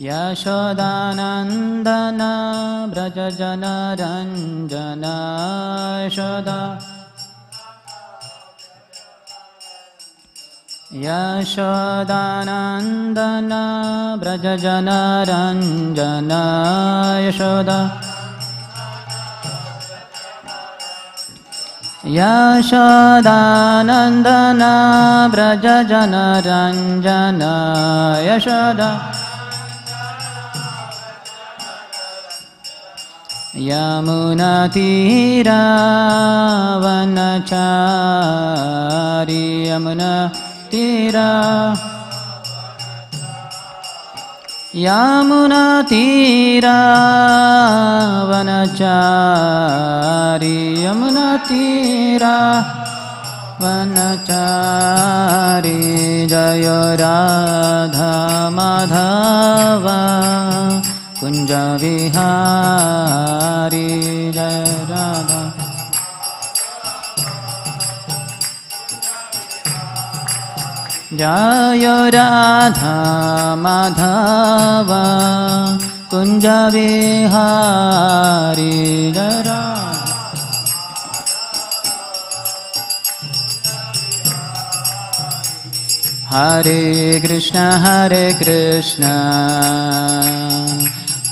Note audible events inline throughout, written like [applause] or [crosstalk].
यशदानन्दना व्रजनरञ्जन यशदानन्दना यशोदा यशोदानन्दन व्रज यशोदा यमुनातीरावनचारि यमुनातीरा वनचि यमुनातीरा वनचारी जय राधा माधवा कुञ्जविहारी जय राधा जय राधा माधव कुञ्जविहारी जय राधा हरे कृष्ण हरे कृष्ण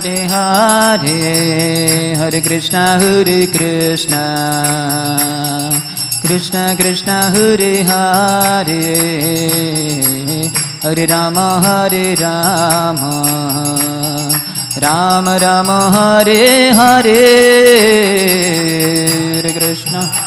Hare हरे Hare कृष्ण हरे Krishna Krishna Krishna Hare Hare Hare Rama हरे Rama Hare Hare Hare हरे Hare कृष्ण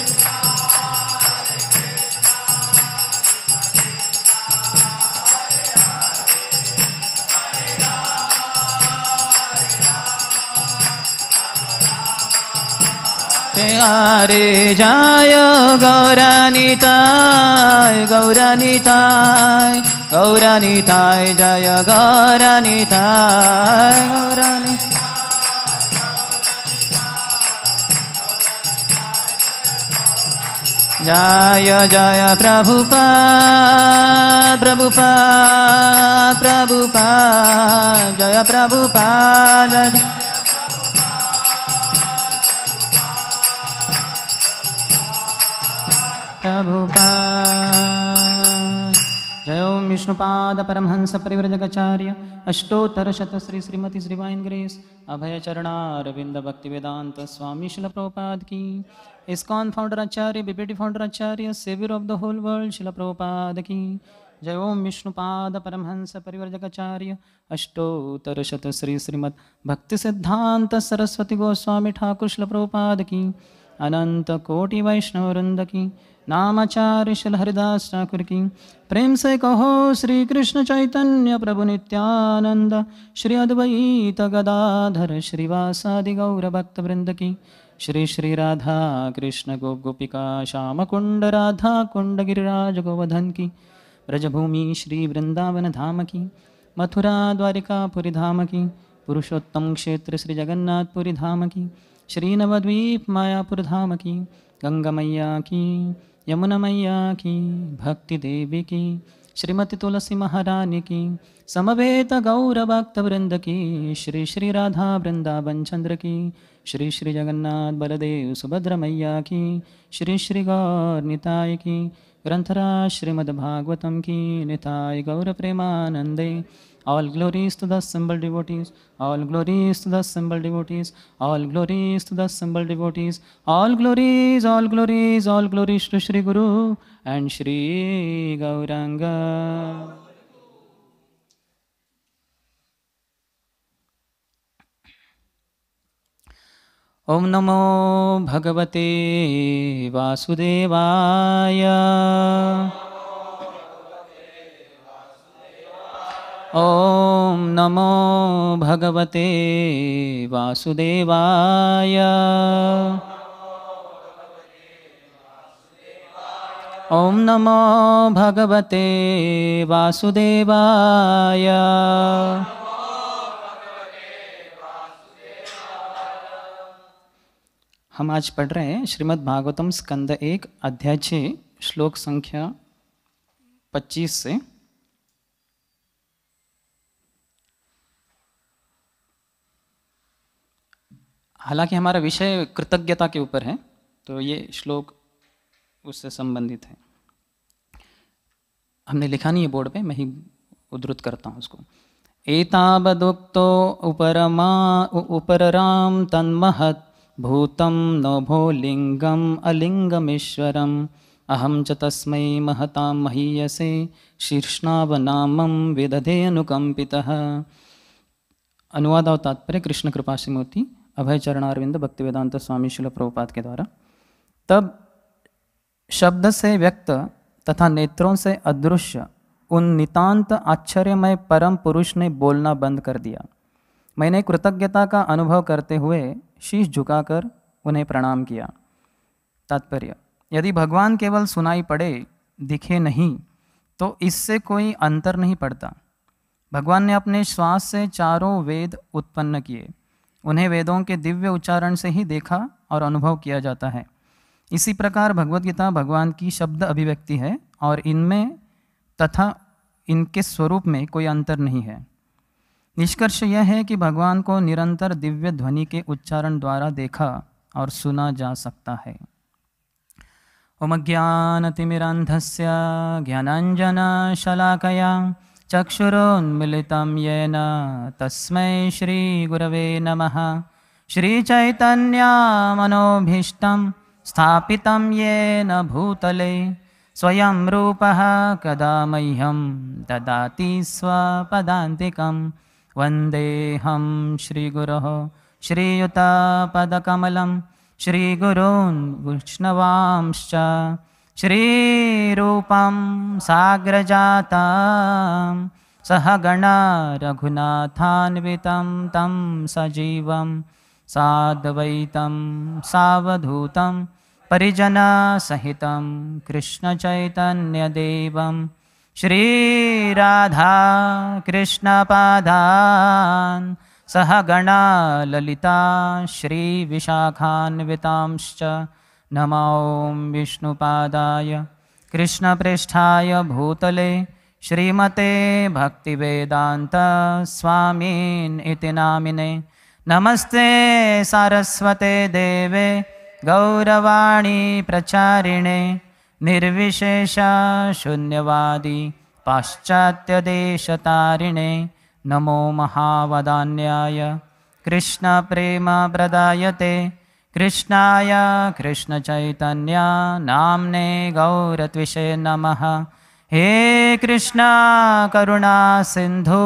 रे जय गौरानिताय गौरानिताय गौरानिताय जय गौरानिताय गौरानि जय जय प्रभुपा प्रभुपा प्रभुपा जय प्रभुपा जय जय ओम विष्णुपाद परमहंस परिव्रजकाचार्य शत श्री श्रीमती श्रीवाइन ग्रेस अभय चरणारविंद भक्ति वेदांत स्वामी शिल प्रभुपाद की ISKCON founder acharya BPT founder acharya saviour of the whole world Srila Prabhupada की जय ओम विष्णुपाद परमहंस परिवर्जकाचार्य शत श्री श्रीमद भक्ति सिद्धांत सरस्वती गोस्वामी ठाकुर शिल प्रभुपाद की अनंत कोटि वैष्णव वृंद की नामाचार्य हरिदास ठाकुर की प्रेम से कहो श्री कृष्ण चैतन्य प्रभु नित्यानंद श्री अद्वैत गदाधर श्रीवासादि गौर भक्त वृंद की श्री श्री राधा कृष्ण गो गोपिका श्याम कुंड राधा कुंड गिरिराज गोवर्धन की ब्रजभूमि श्री वृंदावन धाम की मथुरा द्वारिका पुरी धाम की पुरुषोत्तम क्षेत्र श्री जगन्नाथ पुरी धाम की श्री नवद्वीप मायापुर धाम की गंगा मैया की यमुना मैया की भक्ति देवी की श्रीमती तुलसी महारानी की समवेत गौर भक्त वृंद की श्री श्री राधा वृंदावन चंद्र की श्री श्री जगन्नाथ बलदेव सुभद्र मैया की श्री श्री गौर निताय की ग्रंथराज श्रीमद्भागवतम की निताय गौर प्रेमानंदे All glories to the symbol devotees. All glories to the symbol devotees. All glories to the symbol devotees. All glories, all glories, all glories to Sri Guru and Sri Gauranga. Om नमो भगवते Vasudevaya. ओम नमो भगवते वासुदेवाय ओम नमो भगवते वासुदेवाय हम आज पढ़ रहे हैं श्रीमद् भागवतम स्कंद एक अध्याय छः श्लोक संख्या 25 से हालांकि हमारा विषय कृतज्ञता के ऊपर है तो ये श्लोक उससे संबंधित है हमने लिखा नहीं है बोर्ड पे मैं ही उद्धृत करता हूँ उसको एतावदुक्तो उपरमा राम तन्महत् भूतम नभो अलिंगम ईश्वरम अहम च तस्म महता महीयसे शीर्ष्णावनामं विदधे अनुकंपिता अनुवाद और तात्पर्य कृष्ण कृपा श्रीमूर्ति अभय चरणारविंद भक्ति वेदांत स्वामी शिल प्रभुपाद के द्वारा तब शब्द से व्यक्त तथा नेत्रों से अदृश्य उन नितांत आश्चर्यमय परम पुरुष ने बोलना बंद कर दिया मैंने कृतज्ञता का अनुभव करते हुए शीश झुकाकर उन्हें प्रणाम किया तात्पर्य यदि भगवान केवल सुनाई पड़े दिखे नहीं तो इससे कोई अंतर नहीं पड़ता भगवान ने अपने श्वास से चारों वेद उत्पन्न किए उन्हें वेदों के दिव्य उच्चारण से ही देखा और अनुभव किया जाता है इसी प्रकार भगवद्गीता भगवान की शब्द अभिव्यक्ति है और इनमें तथा इनके स्वरूप में कोई अंतर नहीं है निष्कर्ष यह है कि भगवान को निरंतर दिव्य ध्वनि के उच्चारण द्वारा देखा और सुना जा सकता है ओम ज्ञानतिमिरांधस्य ज्ञानांजना शलाकया चक्षुरोन्मिलितं येन तस्मै श्रीगुरवे नमः श्रीचैतन्यामनोभीष्टं स्थापितं येन भूतले स्वयं रूपः कदा मह्यं ददाति स्वपदान्तिकं वन्देऽहं श्रीगुरोः श्रीयुतापदकमलं श्रीगुरून् वैष्णवांश्च श्रीरूपं साग्रजातां सह गणा रघुनाथान्वितं तं सजीवं साद्वैतं सावधूतं परिजनासहितं कृष्णचैतन्यदेवं श्रीराधा कृष्णपादान् सह गणा ललिता श्रीविशाखान्वितांश्च नमो विष्णुपादाय कृष्णप्रेष्ठाय भूतले श्रीमते भक्तिवेदान्तस्वामीन् इति नामिने नमस्ते सारस्वते देवे गौरवाणी प्रचारिणे निर्विशेषशून्यवादी पाश्चात्यदेशतारिणे नमो महावदान्याय कृष्णप्रेमप्रदायते कृष्णाय कृष्णचैतन्या नाम्ने गौरत्विषे नमः हे कृष्णा करुणा सिंधु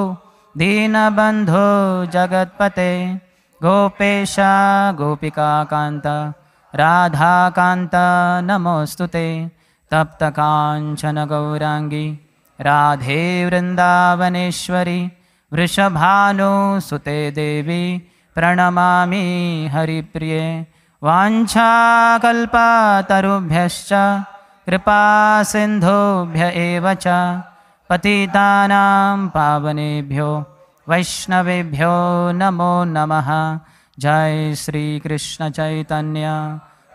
दीनबन्धो जगत्पते गोपेशा गोपिकान्त राधाकान्त नमोऽस्तु ते तप्तकाञ्चनगौराङ्गी राधे वृन्दावनेश्वरि वृषभानुसुते देवी प्रणमामि हरिप्रिये वाछाकुभ्य कृपा सिंधुभ्य च पावनेभ्यो वैष्णवभ्यो नमो नमः जय प्रभु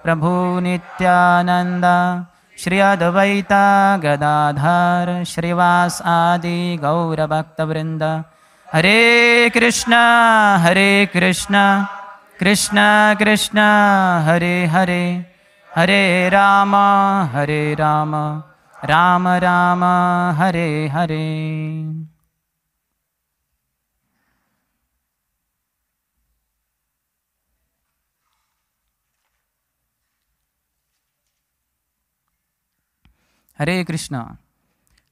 प्रभुनित्यानन्द श्री अद्वैता गदाधर श्रीवास आदि गौरभक्तवृंद हरे कृष्ण हरे कृष्ण कृष्ण कृष्ण हरे हरे हरे राम हरे राम राम राम हरे हरे हरे कृष्णा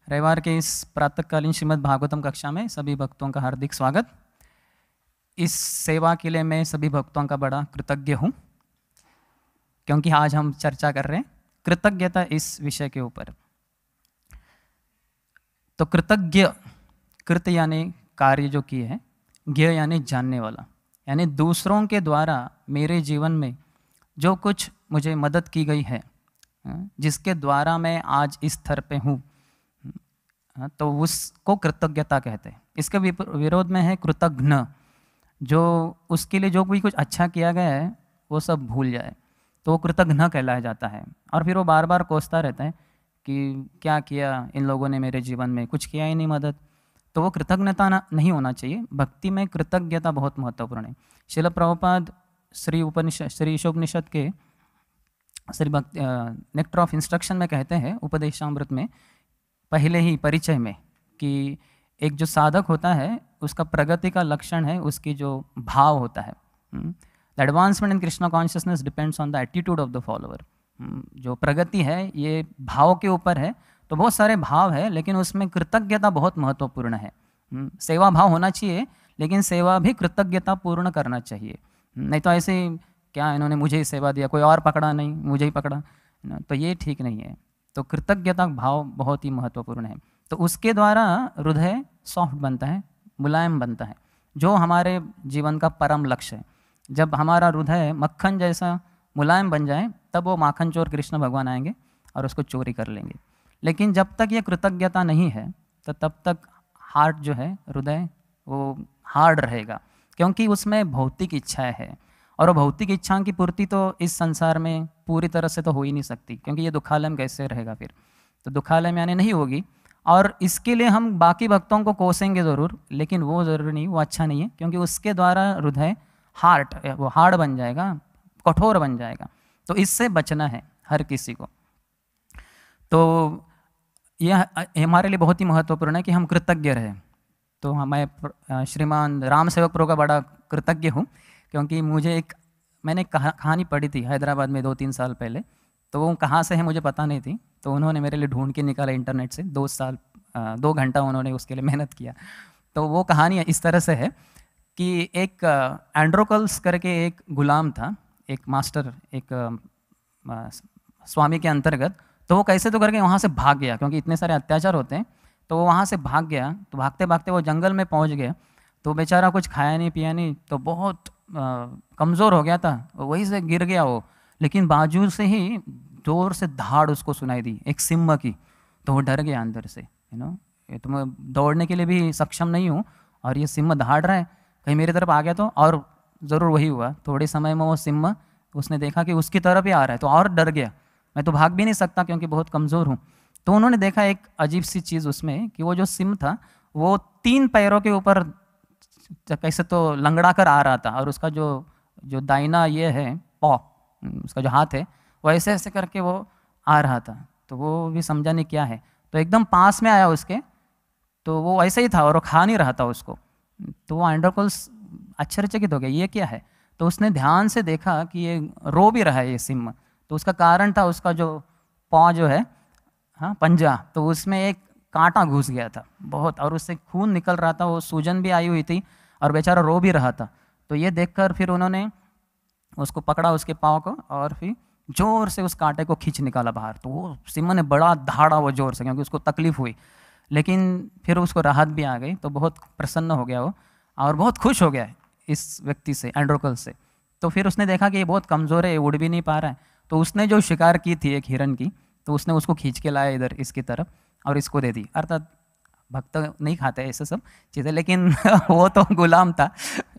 रविवार के इस प्रातकालीन श्रीमद् भागवतम कक्षा में सभी भक्तों का हार्दिक स्वागत इस सेवा के लिए मैं सभी भक्तों का बड़ा कृतज्ञ हूँ क्योंकि आज हम चर्चा कर रहे हैं कृतज्ञता इस विषय के ऊपर तो कृतज्ञ कृत यानी कार्य जो किए हैं ज्ञ यानी जानने वाला यानी दूसरों के द्वारा मेरे जीवन में जो कुछ मुझे मदद की गई है हाँ, जिसके द्वारा मैं आज इस स्तर पे हूँ हाँ, तो उसको कृतज्ञता कहते हैं इसके विरोध में है कृतघ्न जो उसके लिए जो भी कुछ अच्छा किया गया है वो सब भूल जाए तो वो कृतघ्न कहलाया जाता है और फिर वो बार बार कोसता रहता है कि क्या किया इन लोगों ने मेरे जीवन में कुछ किया ही नहीं मदद तो वो कृतज्ञता नहीं होना चाहिए भक्ति में कृतज्ञता बहुत महत्वपूर्ण है शिल प्रभुपाद श्री उपनिषद श्री ईशोपनिषद के श्री भक्ति नेक्टर ऑफ इंस्ट्रक्शन में कहते हैं उपदेशामृत में पहले ही परिचय में कि एक जो साधक होता है उसका प्रगति का लक्षण है उसकी जो भाव होता है the advancement in Krishna consciousness depends on the attitude of the follower जो प्रगति है ये भाव के ऊपर है तो बहुत सारे भाव है लेकिन उसमें कृतज्ञता बहुत महत्वपूर्ण है हम्म। सेवा भाव होना चाहिए लेकिन सेवा भी कृतज्ञता पूर्ण करना चाहिए हम्म। नहीं तो ऐसे क्या इन्होंने मुझे ही सेवा दिया कोई और पकड़ा नहीं मुझे ही पकड़ा तो ये ठीक नहीं है तो कृतज्ञता भाव बहुत ही महत्वपूर्ण है तो उसके द्वारा हृदय सॉफ्ट बनता है मुलायम बनता है जो हमारे जीवन का परम लक्ष्य है जब हमारा हृदय मक्खन जैसा मुलायम बन जाए तब वो माखन चोर कृष्ण भगवान आएंगे और उसको चोरी कर लेंगे लेकिन जब तक ये कृतज्ञता नहीं है तो तब तक हार्ट जो है हृदय वो हार्ड रहेगा क्योंकि उसमें भौतिक इच्छाएं है और भौतिक इच्छाओं की पूर्ति तो इस संसार में पूरी तरह से तो हो ही नहीं सकती क्योंकि ये दुखालय कैसे रहेगा फिर तो दुखालय में यानी नहीं होगी और इसके लिए हम बाकी भक्तों को कोसेंगे ज़रूर लेकिन वो ज़रूरी नहीं वो अच्छा नहीं है क्योंकि उसके द्वारा हृदय हार्ट वो हार्ड बन जाएगा कठोर बन जाएगा तो इससे बचना है हर किसी को तो यह हमारे लिए बहुत ही महत्वपूर्ण है कि हम कृतज्ञ रहें तो मैं श्रीमान राम सेवक प्रो का बड़ा कृतज्ञ हूँ क्योंकि मुझे एक मैंने कहानी पढ़ी थी हैदराबाद में दो तीन साल पहले तो वो कहाँ से है मुझे पता नहीं थी तो उन्होंने मेरे लिए ढूंढ के निकाला इंटरनेट से दो साल दो घंटा उन्होंने उसके लिए मेहनत किया तो वो कहानी इस तरह से है कि एक एंड्रोकल्स करके एक गुलाम था एक मास्टर एक स्वामी के अंतर्गत तो वो कैसे तो करके वहाँ से भाग गया क्योंकि इतने सारे अत्याचार होते हैं तो वो वहाँ से भाग गया तो भागते भागते वो जंगल में पहुँच गया तो बेचारा कुछ खाया नहीं पिया नहीं तो बहुत कमज़ोर हो गया था वहीं से गिर गया वो लेकिन बाजू से ही जोर से धाड़ उसको सुनाई दी एक सिम्मा की तो वो डर गया अंदर से यू नो ये तो मैं दौड़ने के लिए भी सक्षम नहीं हूँ और ये सिम्मा धाड़ रहा है कहीं मेरी तरफ आ गया तो और ज़रूर वही हुआ थोड़े समय में वो सिम्मा उसने देखा कि उसकी तरफ ही आ रहा है तो और डर गया मैं तो भाग भी नहीं सकता क्योंकि बहुत कमज़ोर हूँ तो उन्होंने देखा एक अजीब सी चीज़ उसमें कि वो जो सिम था वो तीन पैरों के ऊपर कैसे तो लंगड़ा कर आ रहा था और उसका जो जो दाइना ये है पॉ उसका जो हाथ है वो ऐसे ऐसे करके वो आ रहा था तो वो भी समझा नहीं क्या है तो एकदम पास में आया उसके तो वो ऐसे ही था और वो खा नहीं रहा था उसको तो वो एंड्रोकोल्स आश्चर्यचकित हो गया ये क्या है तो उसने ध्यान से देखा कि ये रो भी रहा है ये सिम तो उसका कारण था उसका जो पौ जो है हाँ पंजा तो उसमें एक कांटा घुस गया था बहुत और उससे खून निकल रहा था वो सूजन भी आई हुई थी और बेचारा रो भी रहा था तो ये देखकर फिर उन्होंने उसको पकड़ा उसके पाँव को और फिर जोर से उस कांटे को खींच निकाला बाहर तो वो सिमन ने बड़ा धाड़ा वो जोर से क्योंकि उसको तकलीफ हुई लेकिन फिर उसको राहत भी आ गई तो बहुत प्रसन्न हो गया वो और बहुत खुश हो गया इस व्यक्ति से एंड्रोकल से तो फिर उसने देखा कि ये बहुत कमज़ोर है उड़ भी नहीं पा रहा है तो उसने जो शिकार की थी एक हिरन की तो उसने उसको खींच के लाया इधर इसकी तरफ और इसको दे दी अर्थात भक्त नहीं खाते ऐसे सब चीज़ें लेकिन [laughs] वो तो गुलाम था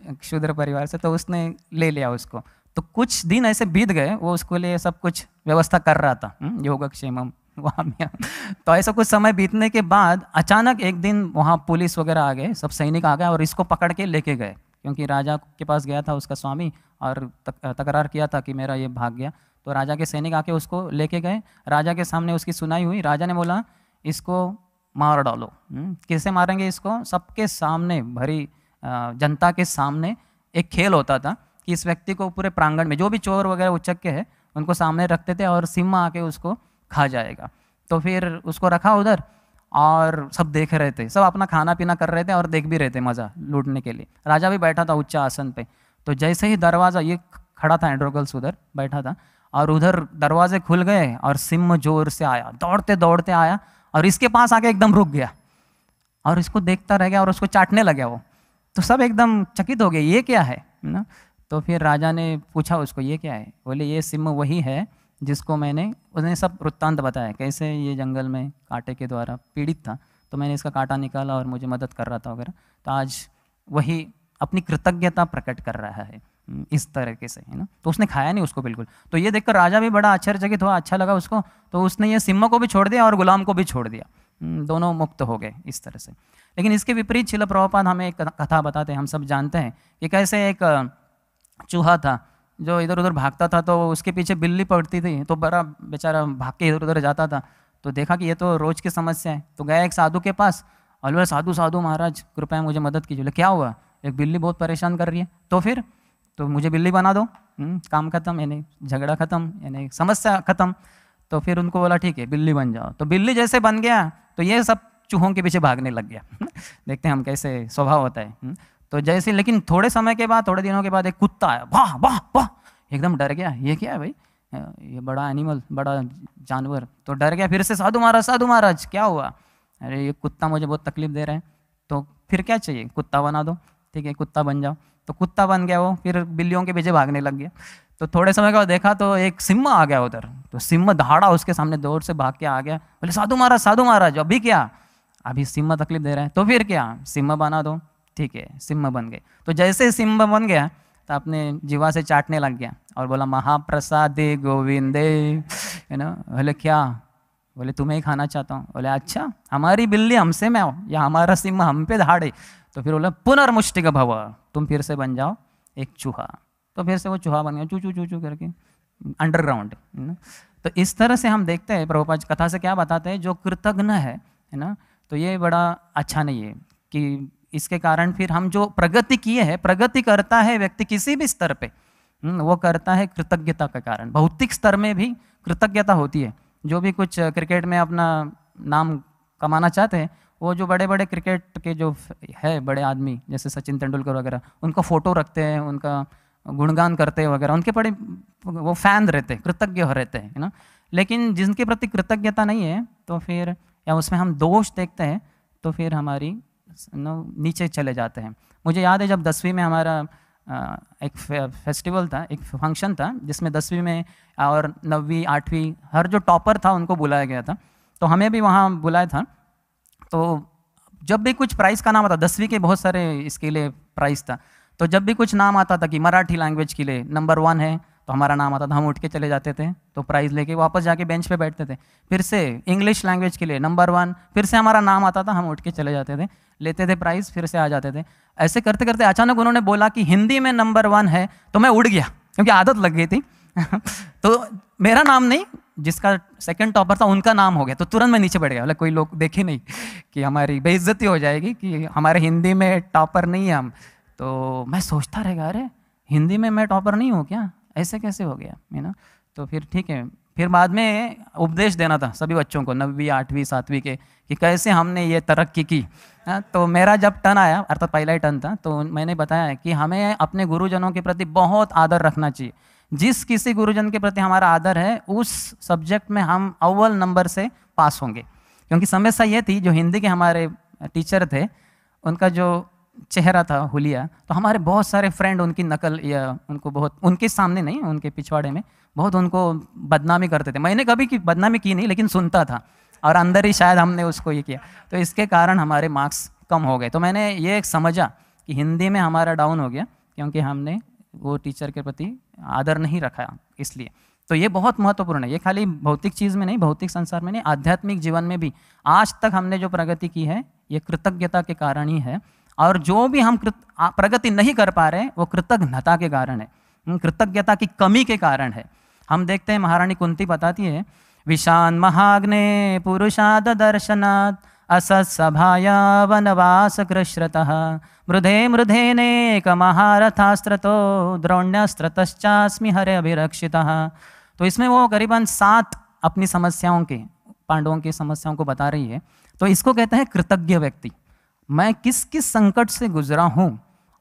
क्षुद्र परिवार से तो उसने ले लिया उसको तो कुछ दिन ऐसे बीत गए वो उसके लिए सब कुछ व्यवस्था कर रहा था हम्म, योगक्षेम [laughs] वहाँ तो ऐसा कुछ समय बीतने के बाद अचानक एक दिन वहाँ पुलिस वगैरह आ गए सब सैनिक आ गए और इसको पकड़ के लेके गए क्योंकि राजा के पास गया था उसका स्वामी और तक, तकरार किया था कि मेरा ये भाग गया तो राजा के सैनिक आके उसको लेके गए राजा के सामने उसकी सुनाई हुई राजा ने बोला इसको मार डालो हम्म, कैसे मारेंगे इसको सबके सामने भरी जनता के सामने एक खेल होता था कि इस व्यक्ति को पूरे प्रांगण में जो भी चोर वगैरह उचक के है उनको सामने रखते थे और सिम्मा आके उसको खा जाएगा तो फिर उसको रखा उधर और सब देख रहे थे सब अपना खाना पीना कर रहे थे और देख भी रहे थे मज़ा लूटने के लिए राजा भी बैठा था उच्च आसन पे तो जैसे ही दरवाज़ा ये खड़ा था एंड्रोगल्स उधर बैठा था और उधर दरवाजे खुल गए और सिम जोर से आया दौड़ते दौड़ते आया और इसके पास आके एकदम रुक गया और इसको देखता रह गया और उसको चाटने लगा वो तो सब एकदम चकित हो गए ये क्या है ना तो फिर राजा ने पूछा उसको ये क्या है बोले ये सिम वही है जिसको मैंने उसने सब वृत्तांत बताया कैसे ये जंगल में कांटे के द्वारा पीड़ित था तो मैंने इसका कांटा निकाला और मुझे मदद कर रहा था वगैरह तो आज वही अपनी कृतज्ञता प्रकट कर रहा है हम्म, इस तरीके से है ना तो उसने खाया नहीं उसको बिल्कुल तो ये देखकर राजा भी बड़ा आश्चर्यचकित हुआ अच्छा लगा उसको तो उसने ये सिम को भी छोड़ दिया और गुलाम को भी छोड़ दिया हम्म, दोनों मुक्त हो गए इस तरह से लेकिन इसके विपरीत शिल प्रभुपाद हमें एक कथा बताते हैं हम सब जानते हैं कि कैसे एक चूहा था जो इधर उधर भागता था तो उसके पीछे बिल्ली पड़ती थी तो बड़ा बेचारा भाग के इधर उधर जाता था तो देखा कि ये तो रोज की समस्या है तो गया एक साधु के पास और बोला साधु साधु महाराज कृपया मुझे मदद कीजिए क्या हुआ एक बिल्ली बहुत परेशान कर रही है तो फिर तो मुझे बिल्ली बना दो हम्म, काम खत्म यानी झगड़ा खत्म यानी समस्या खत्म तो फिर उनको बोला ठीक है बिल्ली बन जाओ तो बिल्ली जैसे बन गया तो ये सब चूहों के पीछे भागने लग गया [laughs] देखते हैं हम कैसे स्वभाव होता है हम्म, तो जैसे लेकिन थोड़े समय के बाद थोड़े दिनों के बाद एक कुत्ता आया वाह वाह वाह एकदम डर गया ये क्या है भाई ये बड़ा एनिमल बड़ा जानवर तो डर गया फिर से साधु महाराज साधु महाराज क्या हुआ अरे ये कुत्ता मुझे बहुत तकलीफ दे रहे हैं तो फिर क्या चाहिए कुत्ता बना दो ठीक है कुत्ता बन जाओ तो कुत्ता बन गया वो फिर बिल्लियों के पीछे भागने लग गया तो थोड़े समय के बाद देखा तो एक सिम्मा आ गया उधर तो सिम्मा दहाड़ा उसके सामने दौड़ से भाग के आ गया बोले साधु महाराज साधु महाराज अभी क्या अभी सिम्मा तकलीफ दे रहे हैं तो फिर क्या सिम्मा बना दो ठीक है सिम्ह बन गए तो जैसे सिम्ब बन गया तो अपने जीवा से चाटने लग गया और बोला महाप्रसाद गोविंदे यू नो बोले क्या बोले तुम्हें ही खाना चाहता हूँ बोले अच्छा हमारी बिल्ली हमसे में आओ या हमारा सिम्ह हम पे धाड़े तो फिर बोला का भव तुम फिर से बन जाओ एक चूहा तो फिर से वो चूहा बन गया चू चू चू चू करके अंडरग्राउंड तो इस तरह से हम देखते हैं प्रभुपाद कथा से क्या बताते हैं जो कृतघ्न है है ना तो ये बड़ा अच्छा नहीं है कि इसके कारण फिर हम जो प्रगति किए हैं प्रगति करता है व्यक्ति किसी भी स्तर पे हम्म, वो करता है कृतज्ञता के कारण भौतिक स्तर में भी कृतज्ञता होती है जो भी कुछ क्रिकेट में अपना नाम कमाना चाहते हैं वो जो बड़े बड़े क्रिकेट के जो है बड़े आदमी जैसे सचिन तेंदुलकर वगैरह उनका फ़ोटो रखते हैं उनका गुणगान करते हैं वगैरह उनके बड़े वो फैन रहते हैं कृतज्ञ रहते हैं ना लेकिन जिनके प्रति कृतज्ञता नहीं है तो फिर या उसमें हम दोष देखते हैं तो फिर हमारी नो नीचे चले जाते हैं मुझे याद है जब दसवीं में हमारा एक फेस्टिवल था एक फंक्शन था जिसमें दसवीं में और नवीं आठवीं हर जो टॉपर था उनको बुलाया गया था तो हमें भी वहाँ बुलाया था तो जब भी कुछ प्राइस का नाम आता दसवीं के बहुत सारे इसके लिए प्राइस था तो जब भी कुछ नाम आता था कि मराठी लैंग्वेज के लिए नंबर वन है तो हमारा नाम आता था हम उठ के चले जाते थे तो प्राइज़ लेके वापस जाके बेंच पे बैठते थे फिर से इंग्लिश लैंग्वेज के लिए नंबर वन फिर से हमारा नाम आता था हम उठ के चले जाते थे लेते थे प्राइज़ फिर से आ जाते थे ऐसे करते करते अचानक उन्होंने बोला कि हिंदी में नंबर वन है तो मैं उड़ गया क्योंकि आदत लग गई थी [laughs] तो मेरा नाम नहीं जिसका सेकंड टॉपर था उनका नाम हो गया तो तुरंत मैं नीचे बैठ गया कोई लोग देखे नहीं [laughs] कि हमारी बेइज्जती हो जाएगी कि हमारे हिंदी में टॉपर नहीं है हम तो मैं सोचता रहेगा अरे हिंदी में मैं टॉपर नहीं हूँ क्या ऐसे कैसे हो गया यू नो तो फिर ठीक है फिर बाद में उपदेश देना था सभी बच्चों को नवीं आठवीं सातवीं के कि कैसे हमने ये तरक्की की आ, हाँ, तो मेरा जब टर्न आया अर्थात पहला ही टर्न था तो मैंने बताया कि हमें अपने गुरुजनों के प्रति बहुत आदर रखना चाहिए जिस किसी गुरुजन के प्रति हमारा आदर है उस सब्जेक्ट में हम अव्वल नंबर से पास होंगे क्योंकि समस्या ये थी जो हिंदी के हमारे टीचर थे उनका जो चेहरा था हुलिया तो हमारे बहुत सारे फ्रेंड उनकी नकल या उनको बहुत उनके सामने नहीं उनके पिछवाड़े में बहुत उनको बदनामी करते थे मैंने कभी की बदनामी की नहीं लेकिन सुनता था और अंदर ही शायद हमने उसको ये किया तो इसके कारण हमारे मार्क्स कम हो गए तो मैंने ये समझा कि हिंदी में हमारा डाउन हो गया क्योंकि हमने वो टीचर के प्रति आदर नहीं रखा इसलिए तो ये बहुत महत्वपूर्ण है ये खाली भौतिक चीज़ में नहीं भौतिक संसार में नहीं आध्यात्मिक जीवन में भी आज तक हमने जो प्रगति की है ये कृतज्ञता के कारण ही है और जो भी हम कृत प्रगति नहीं कर पा रहे हैं वो कृतज्ञता के कारण है कृतज्ञता की कमी के कारण है हम देखते हैं महारानी कुंती बताती है विशान महाग्ने पुरुषाद दर्शनात् सभाया वनवास कृश्रत मृधे तो महारथास्त्रतो द्रोण्यस्त्रतश्चास्मि हरे अभिरक्षिता तो इसमें वो करीबन सात अपनी समस्याओं के पांडवों की समस्याओं को बता रही है तो इसको कहते हैं कृतज्ञ व्यक्ति मैं किस किस संकट से गुजरा हूँ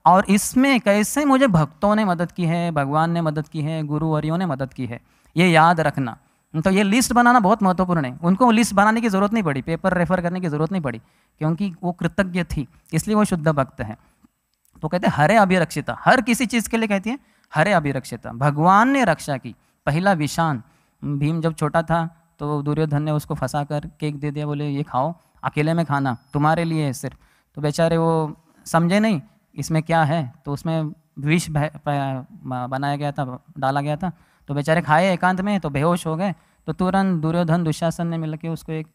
और इसमें कैसे मुझे भक्तों ने मदद की है भगवान ने मदद की है गुरुवरियों ने मदद की है ये याद रखना तो ये लिस्ट बनाना बहुत महत्वपूर्ण है उनको लिस्ट बनाने की ज़रूरत नहीं पड़ी पेपर रेफर करने की ज़रूरत नहीं पड़ी क्योंकि वो कृतज्ञ थी इसलिए वो शुद्ध भक्त है तो कहते हैं हरे अभिरक्षिता हर किसी चीज़ के लिए कहती है हरे अभिरक्षिता भगवान ने रक्षा की पहला विषान भीम जब छोटा था तो दुर्योधन ने उसको फंसा कर केक दे दिया बोले ये खाओ अकेले में खाना तुम्हारे लिए सिर्फ तो बेचारे वो समझे नहीं इसमें क्या है तो उसमें विष बनाया गया था डाला गया था तो बेचारे खाए एकांत में तो बेहोश हो गए तो तुरंत दुर्योधन दुशासन ने मिलकर उसको एक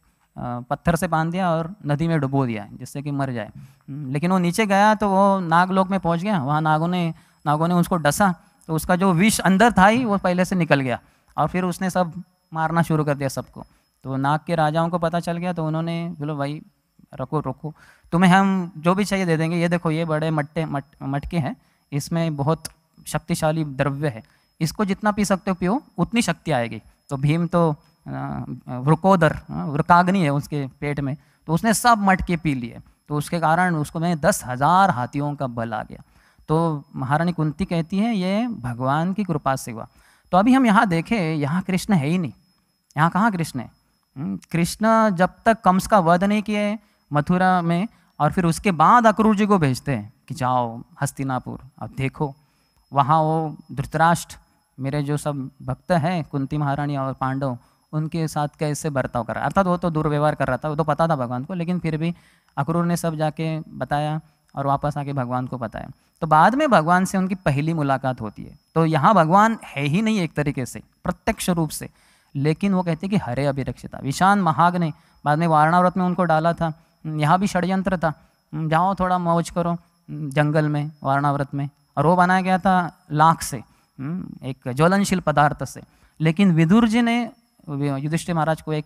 पत्थर से बांध दिया और नदी में डुबो दिया जिससे कि मर जाए हम्म, लेकिन वो नीचे गया तो वो नागलोक में पहुंच गया वहाँ नागों ने नागों ने उसको डसा तो उसका जो विष अंदर था ही वो पहले से निकल गया और फिर उसने सब मारना शुरू कर दिया सबको तो नाग के राजाओं को पता चल गया तो उन्होंने बोलो भाई रखो रखो तुम्हें हम जो भी चाहिए दे देंगे ये देखो ये बड़े मट्टे मट, मटके हैं इसमें बहुत शक्तिशाली द्रव्य है इसको जितना पी सकते हो पियो उतनी शक्ति आएगी तो भीम तो वृकोदर वृकाग्नि है उसके पेट में तो उसने सब मटके पी लिए तो उसके कारण उसको मैं दस हजार हाथियों का बल आ गया तो महारानी कुंती कहती है ये भगवान की कृपा से हुआ तो अभी हम यहाँ देखें यहाँ कृष्ण है ही नहीं यहाँ कहाँ कृष्ण है हम्म, कृष्ण जब तक कम्स का वध नहीं किए मथुरा में और फिर उसके बाद अक्रूर जी को भेजते हैं कि जाओ हस्तिनापुर और देखो वहाँ वो धृतराष्ट्र मेरे जो सब भक्त हैं कुंती महारानी और पांडव उनके साथ कैसे बर्ताव कर रहा अर्थात वो तो दुर्व्यवहार कर रहा था वो तो पता था भगवान को लेकिन फिर भी अक्रूर ने सब जाके बताया और वापस आके भगवान को बताया तो बाद में भगवान से उनकी पहली मुलाकात होती है तो यहाँ भगवान है ही नहीं एक तरीके से प्रत्यक्ष रूप से लेकिन वो कहते हैं कि हरे अभिरक्षिता विशान महाग ने बाद में वाराणाव्रत में उनको डाला था हम्म, यहाँ भी षडयंत्र था हम्म, जाओ थोड़ा मौज करो हम्म, जंगल में वारणाव्रत में और वो बनाया गया था लाख से एक ज्वलनशील पदार्थ से लेकिन विदुर जी ने युधिष्ठिर महाराज को एक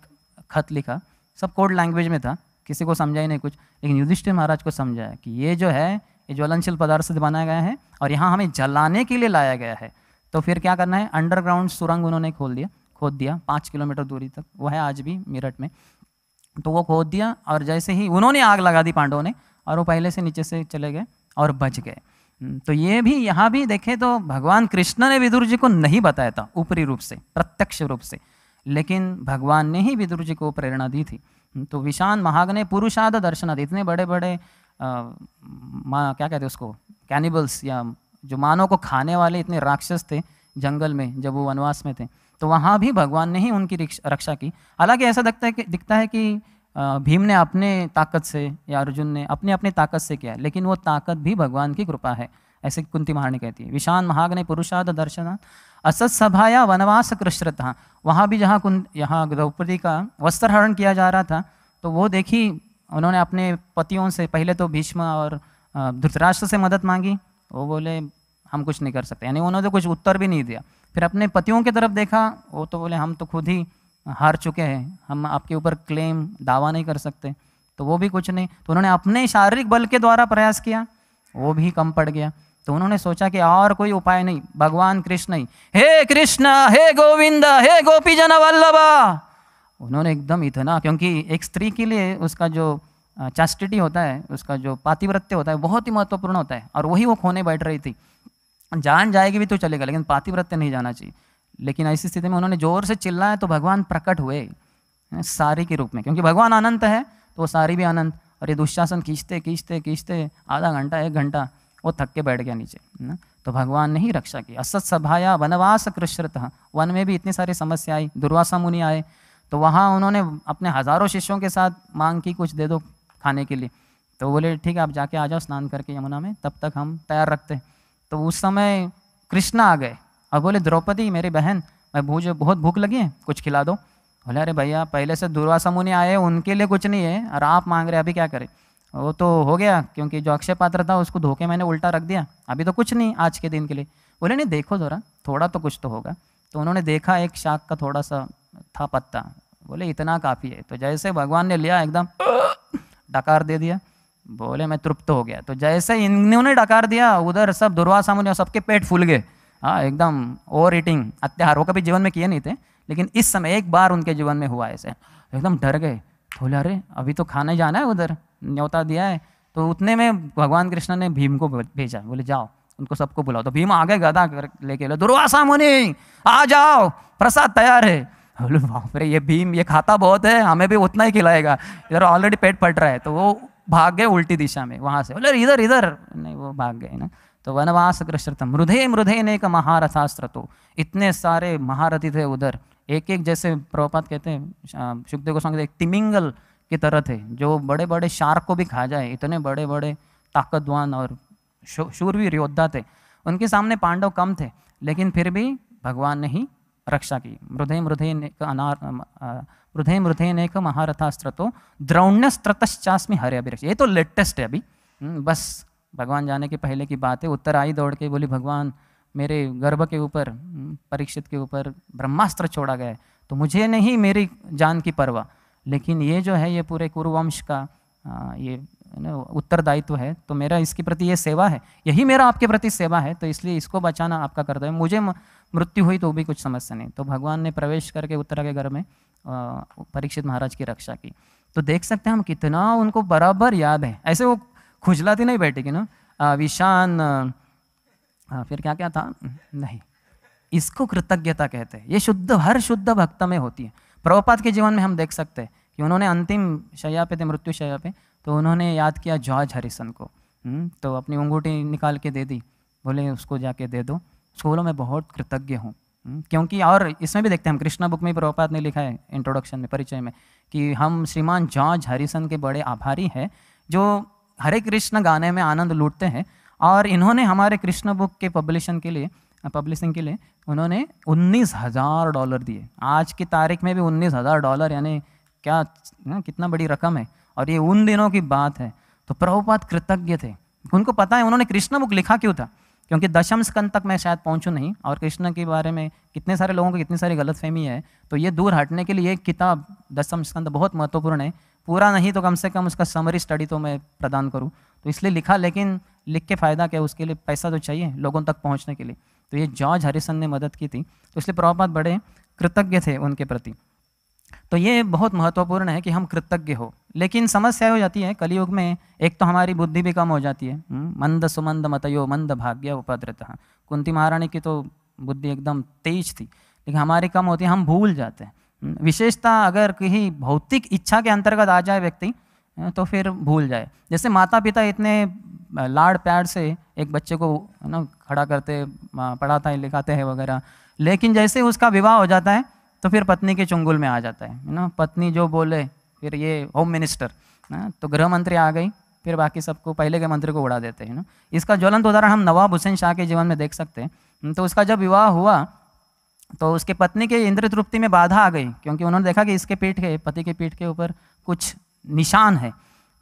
खत लिखा सब कोड लैंग्वेज में था किसी को समझा ही नहीं कुछ लेकिन युधिष्ठिर महाराज को समझाया कि ये जो है ये ज्वलनशील पदार्थ से बनाया गया है और यहाँ हमें जलाने के लिए लाया गया है तो फिर क्या करना है अंडरग्राउंड सुरंग उन्होंने खोल दिया खोद दिया पाँच किलोमीटर दूरी तक वह है आज भी मेरठ में तो वो खोद दिया और जैसे ही उन्होंने आग लगा दी पांडवों ने और वो पहले से नीचे से चले गए और बच गए हम्म, तो ये भी यहाँ भी देखें तो भगवान कृष्ण ने विदुर जी को नहीं बताया था ऊपरी रूप से प्रत्यक्ष रूप से लेकिन भगवान ने ही विदुर जी को प्रेरणा दी थी हम्म, तो विशान महाग ने पुरुषाद दर्शनाद इतने बड़े बड़े आ, क्या कहते उसको कैनिबल्स या जो मानव को खाने वाले इतने राक्षस थे जंगल में जब वो वनवास में थे तो वहाँ भी भगवान ने ही उनकी रक्षा की हालांकि ऐसा दिखता है कि दिखता है कि भीम ने अपने ताकत से या अर्जुन ने अपने अपने ताकत से किया लेकिन वो ताकत भी भगवान की कृपा है ऐसे कुंती महारानी कहती है विशान महाग ने पुरुषाद दर्शन असत सभाया वनवास कृष्णत वहाँ भी जहाँ कुंत यहाँ द्रौपदी का वस्त्र हरण किया जा रहा था तो वो देखी उन्होंने अपने पतियों से पहले तो भीष्म और धृतराष्ट्र से मदद मांगी वो बोले हम कुछ नहीं कर सकते यानी उन्होंने तो कुछ उत्तर भी नहीं दिया फिर अपने पतियों की तरफ देखा वो तो बोले हम तो खुद ही हार चुके हैं हम आपके ऊपर क्लेम दावा नहीं कर सकते तो वो भी कुछ नहीं तो उन्होंने अपने शारीरिक बल के द्वारा प्रयास किया वो भी कम पड़ गया तो उन्होंने सोचा कि और कोई उपाय नहीं भगवान कृष्ण ही हे कृष्ण हे गोविंद हे गोपी जन वल्लभा उन्होंने एकदम इतना क्योंकि एक स्त्री के लिए उसका जो चैस्टिटी होता है उसका जो पातिवृत्य होता है बहुत ही महत्वपूर्ण होता है और वही वो खोने बैठ रही थी जान जाएगी भी तो चलेगा लेकिन पातिव्रत्य नहीं जाना चाहिए लेकिन ऐसी स्थिति में उन्होंने जोर से चिल्लाया तो भगवान प्रकट हुए सारी के रूप में क्योंकि भगवान अनंत है तो वो सारी भी अनंत और ये दुशासन खींचते खींचते खींचते आधा घंटा एक घंटा वो थक के बैठ गया नीचे ना तो भगवान ने ही रक्षा की असत सभाया वनवास कृश्रत वन में भी इतनी सारी समस्या आई दुर्वासा मुनि आए तो वहाँ उन्होंने अपने हज़ारों शिष्यों के साथ मांग की कुछ दे दो खाने के लिए तो बोले ठीक है आप जाके आ जाओ स्नान करके यमुना में तब तक हम तैयार रखते हैं तो उस समय कृष्णा आ गए और बोले द्रौपदी मेरी बहन मैं भूज बहुत भूख लगी है कुछ खिला दो बोले अरे भैया पहले से दुर्वासा मुनि आए उनके लिए कुछ नहीं है और आप मांग रहे अभी क्या करें वो तो हो गया क्योंकि जो अक्षय पात्र था उसको धोखे मैंने उल्टा रख दिया अभी तो कुछ नहीं आज के दिन के लिए बोले नहीं देखो ज़रा थोड़ा तो कुछ तो होगा तो उन्होंने देखा एक शाक का थोड़ा सा था पत्ता बोले इतना काफ़ी है तो जैसे भगवान ने लिया एकदम डकार दे दिया बोले मैं तृप्त हो गया तो जैसे इन्होंने डकार दिया उधर सब दुर्वासा मुनि और सबके पेट फूल गए हाँ एकदम ओवर ईटिंग अत्याहार वो कभी जीवन में किए नहीं थे लेकिन इस समय एक बार उनके जीवन में हुआ ऐसे एकदम डर गए बोले अरे अभी तो खाने जाना है उधर न्यौता दिया है तो उतने में भगवान कृष्ण ने भीम को भेजा बोले जाओ उनको सबको बुलाओ तो भीम आगे गदा कर लेके बोले दुर्वासा मुनि आ जाओ प्रसाद तैयार है बोले बाप रे ये भीम ये खाता बहुत है हमें भी उतना ही खिलाएगा इधर ऑलरेडी पेट पट रहा है तो वो भाग गए उल्टी दिशा में वहां से बोले इधर इधर नहीं वो भाग गए ना तो वनवास कृष्णतम हृदय मृदय ने का महारथास्त्र तो इतने सारे महारथी थे उधर एक एक जैसे प्रभुपात कहते हैं सुखदेव को एक तिमिंगल की तरह थे जो बड़े बड़े शार्क को भी खा जाए इतने बड़े बड़े ताकतवान और शूरवीर योद्धा थे उनके सामने पांडव कम थे लेकिन फिर भी भगवान ने ही रक्षा की मृदय मृदय अनार हृदय मृधेन एक तो द्रौण्यस्त्रतश्चास्मि हरे अभिरक्ष ये तो लेटेस्ट है अभी हम्म, बस भगवान जाने के पहले की बात है उत्तर आई दौड़ के बोली भगवान मेरे गर्भ के ऊपर हम्म, परीक्षित के ऊपर ब्रह्मास्त्र छोड़ा गया है तो मुझे नहीं मेरी जान की परवा लेकिन ये जो है ये पूरे कुरुवंश का आ, ये उत्तरदायित्व है तो मेरा इसके प्रति ये सेवा है यही मेरा आपके प्रति सेवा है तो इसलिए इसको बचाना आपका कर्तव्य मुझे मृत्यु हुई तो भी कुछ समस्या नहीं तो भगवान ने प्रवेश करके उत्तरा के घर में परीक्षित महाराज की रक्षा की तो देख सकते हैं हम कितना उनको बराबर याद है ऐसे वो खुजलाती नहीं बैठेगी ना विशान फिर क्या क्या था नहीं इसको कृतज्ञता कहते हैं ये शुद्ध हर शुद्ध भक्त में होती है प्रभुपाद के जीवन में हम देख सकते हैं कि उन्होंने अंतिम शया पे थे मृत्यु शैया पे तो उन्होंने याद किया जॉर्ज हरिसन को हम्म, तो अपनी अंगूठी निकाल के दे दी बोले उसको जाके दे दो उसको बोलो मैं बहुत कृतज्ञ हूँ हम्म, क्योंकि और इसमें भी देखते हैं हम कृष्णा बुक में प्रभुपात ने लिखा है इंट्रोडक्शन में परिचय में कि हम श्रीमान जॉर्ज हरिसन के बड़े आभारी हैं जो हरे कृष्ण गाने में आनंद लूटते हैं और इन्होंने हमारे कृष्ण बुक के पब्लिशन के लिए पब्लिशिंग के लिए उन्होंने उन्नीस हज़ार डॉलर दिए आज की तारीख में भी उन्नीस हज़ार डॉलर यानी क्या ना, कितना बड़ी रकम है और ये उन दिनों की बात है तो प्रभुपात कृतज्ञ थे उनको पता है उन्होंने कृष्ण बुक लिखा क्यों था क्योंकि दशम स्कंद तक मैं शायद पहुंचू नहीं और कृष्ण के बारे में कितने सारे लोगों को कितनी सारी गलतफहमी है तो ये दूर हटने के लिए किताब दशम स्कंद बहुत महत्वपूर्ण है पूरा नहीं तो कम से कम उसका समरी स्टडी तो मैं प्रदान करूँ तो इसलिए लिखा लेकिन लिख के फ़ायदा क्या उसके लिए पैसा तो चाहिए लोगों तक पहुँचने के लिए तो ये जॉर्ज हरिसन ने मदद की थी तो इसलिए प्रभापात बड़े कृतज्ञ थे उनके प्रति तो ये बहुत महत्वपूर्ण है कि हम कृतज्ञ हो लेकिन समस्या हो जाती है कलयुग में एक तो हमारी बुद्धि भी कम हो जाती है हम्म, मंद सुमंद मतयो मंद भाग्य उपद्रत कुंती महारानी की तो बुद्धि एकदम तेज थी लेकिन हमारी कम होती है हम भूल जाते हैं हम्म, विशेषता अगर कहीं भौतिक इच्छा के अंतर्गत आ जाए व्यक्ति हम्म, तो फिर भूल जाए जैसे माता पिता इतने लाड़ प्यार से एक बच्चे को है ना खड़ा करते पढ़ाता है लिखाते हैं वगैरह लेकिन जैसे उसका विवाह हो जाता है तो फिर पत्नी के चुंगुल में आ जाता है ना पत्नी जो बोले फिर ये होम मिनिस्टर ना तो गृह मंत्री आ गई फिर बाकी सबको पहले के मंत्री को उड़ा देते हैं ना इसका ज्वलंत उदाहरण हम नवाब हुसैन शाह के जीवन में देख सकते हैं हम्म, तो उसका जब विवाह हुआ तो उसके पत्नी के इंद्र तृप्ति में बाधा आ गई क्योंकि उन्होंने देखा कि इसके पीठ के पति के पीठ के ऊपर कुछ निशान है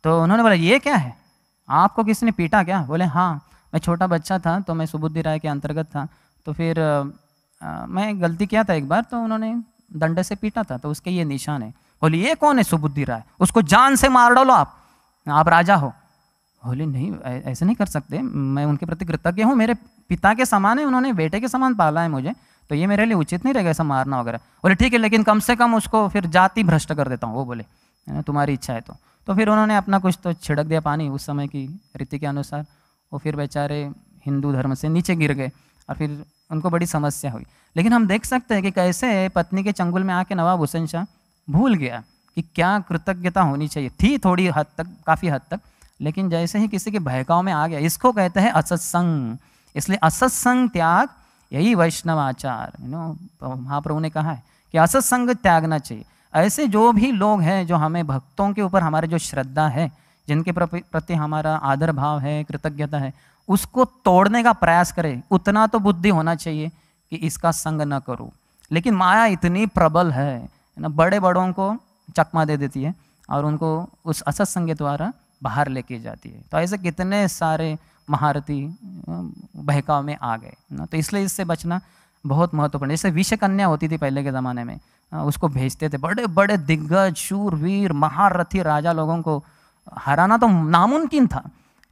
तो उन्होंने बोला ये क्या है आपको किसी ने पीटा क्या बोले हाँ मैं छोटा बच्चा था तो मैं सुबुद्धि राय के अंतर्गत था तो फिर आ, मैं गलती किया था एक बार तो उन्होंने दंडे से पीटा था तो उसके ये निशान है बोले ये कौन है सुबुद्धि राय उसको जान से मार डालो आप आप राजा हो बोले नहीं ऐसे नहीं कर सकते मैं उनके प्रति कृतज्ञ हूँ मेरे पिता के समान है उन्होंने बेटे के समान पाला है मुझे तो ये मेरे लिए उचित नहीं रहेगा ऐसा मारना वगैरह बोले ठीक है लेकिन कम से कम उसको फिर जाति भ्रष्ट कर देता हूँ वो बोले तुम्हारी इच्छा है तो तो फिर उन्होंने अपना कुछ तो छिड़क दिया पानी उस समय की रीति के अनुसार और फिर बेचारे हिंदू धर्म से नीचे गिर गए और फिर उनको बड़ी समस्या हुई लेकिन हम देख सकते हैं कि कैसे पत्नी के चंगुल में आके नवाब हुसैन शाह भूल गया कि क्या कृतज्ञता होनी चाहिए थी थोड़ी हद तक काफ़ी हद तक लेकिन जैसे ही किसी के बहकाव में आ गया इसको कहते हैं असत्संग इसलिए असत्संग त्याग यही आचार यू नो महाप्रभु ने कहा है कि असत्संग त्यागना चाहिए ऐसे जो भी लोग हैं जो हमें भक्तों के ऊपर हमारे जो श्रद्धा है जिनके प्रति हमारा आदर भाव है कृतज्ञता है उसको तोड़ने का प्रयास करें उतना तो बुद्धि होना चाहिए कि इसका संग न करूँ लेकिन माया इतनी प्रबल है ना बड़े बड़ों को चकमा दे देती है और उनको उस असत संघ द्वारा बाहर लेके जाती है तो ऐसे कितने सारे महारथी बहकाव में आ गए ना तो इसलिए इससे बचना बहुत महत्वपूर्ण जैसे विष कन्या होती थी पहले के ज़माने में उसको भेजते थे बड़े बड़े दिग्गज शूरवीर महारथी राजा लोगों को हराना तो नामुमकिन था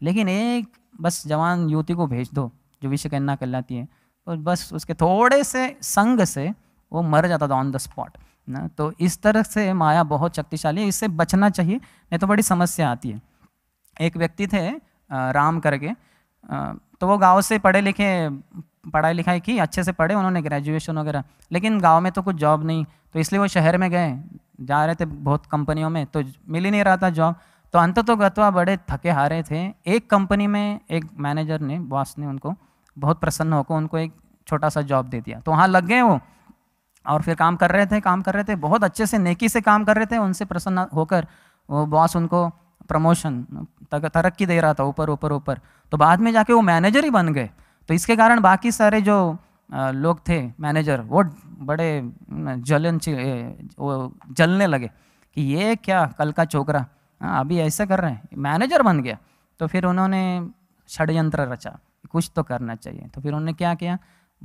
लेकिन एक बस जवान युवती को भेज दो जो विष कन्या कहलाती है और बस उसके थोड़े से संग से वो मर जाता था ऑन द स्पॉट ना तो इस तरह से माया बहुत शक्तिशाली है इससे बचना चाहिए नहीं तो बड़ी समस्या आती है एक व्यक्ति थे राम करके तो वो गांव से पढ़े लिखे पढ़ाई लिखाई की अच्छे से पढ़े उन्होंने ग्रेजुएशन वगैरह लेकिन गांव में तो कुछ जॉब नहीं तो इसलिए वो शहर में गए जा रहे थे बहुत कंपनियों में तो मिल ही नहीं रहा था जॉब तो अंत तो गतवा बड़े थके हारे थे एक कंपनी में एक मैनेजर ने बॉस ने उनको बहुत प्रसन्न होकर उनको एक छोटा सा जॉब दे दिया तो वहाँ लग गए वो और फिर काम कर रहे थे काम कर रहे थे बहुत अच्छे से नेकी से काम कर रहे थे उनसे प्रसन्न होकर वो बॉस उनको प्रमोशन तरक्की दे रहा था ऊपर ऊपर ऊपर तो बाद में जाके वो मैनेजर ही बन गए तो इसके कारण बाकी सारे जो लोग थे मैनेजर वो बड़े जलन वो जलने लगे कि ये क्या कल का चोकरा हाँ, अभी ऐसा कर रहे हैं मैनेजर बन गया तो फिर उन्होंने षडयंत्र रचा कुछ तो करना चाहिए तो फिर उन्होंने क्या किया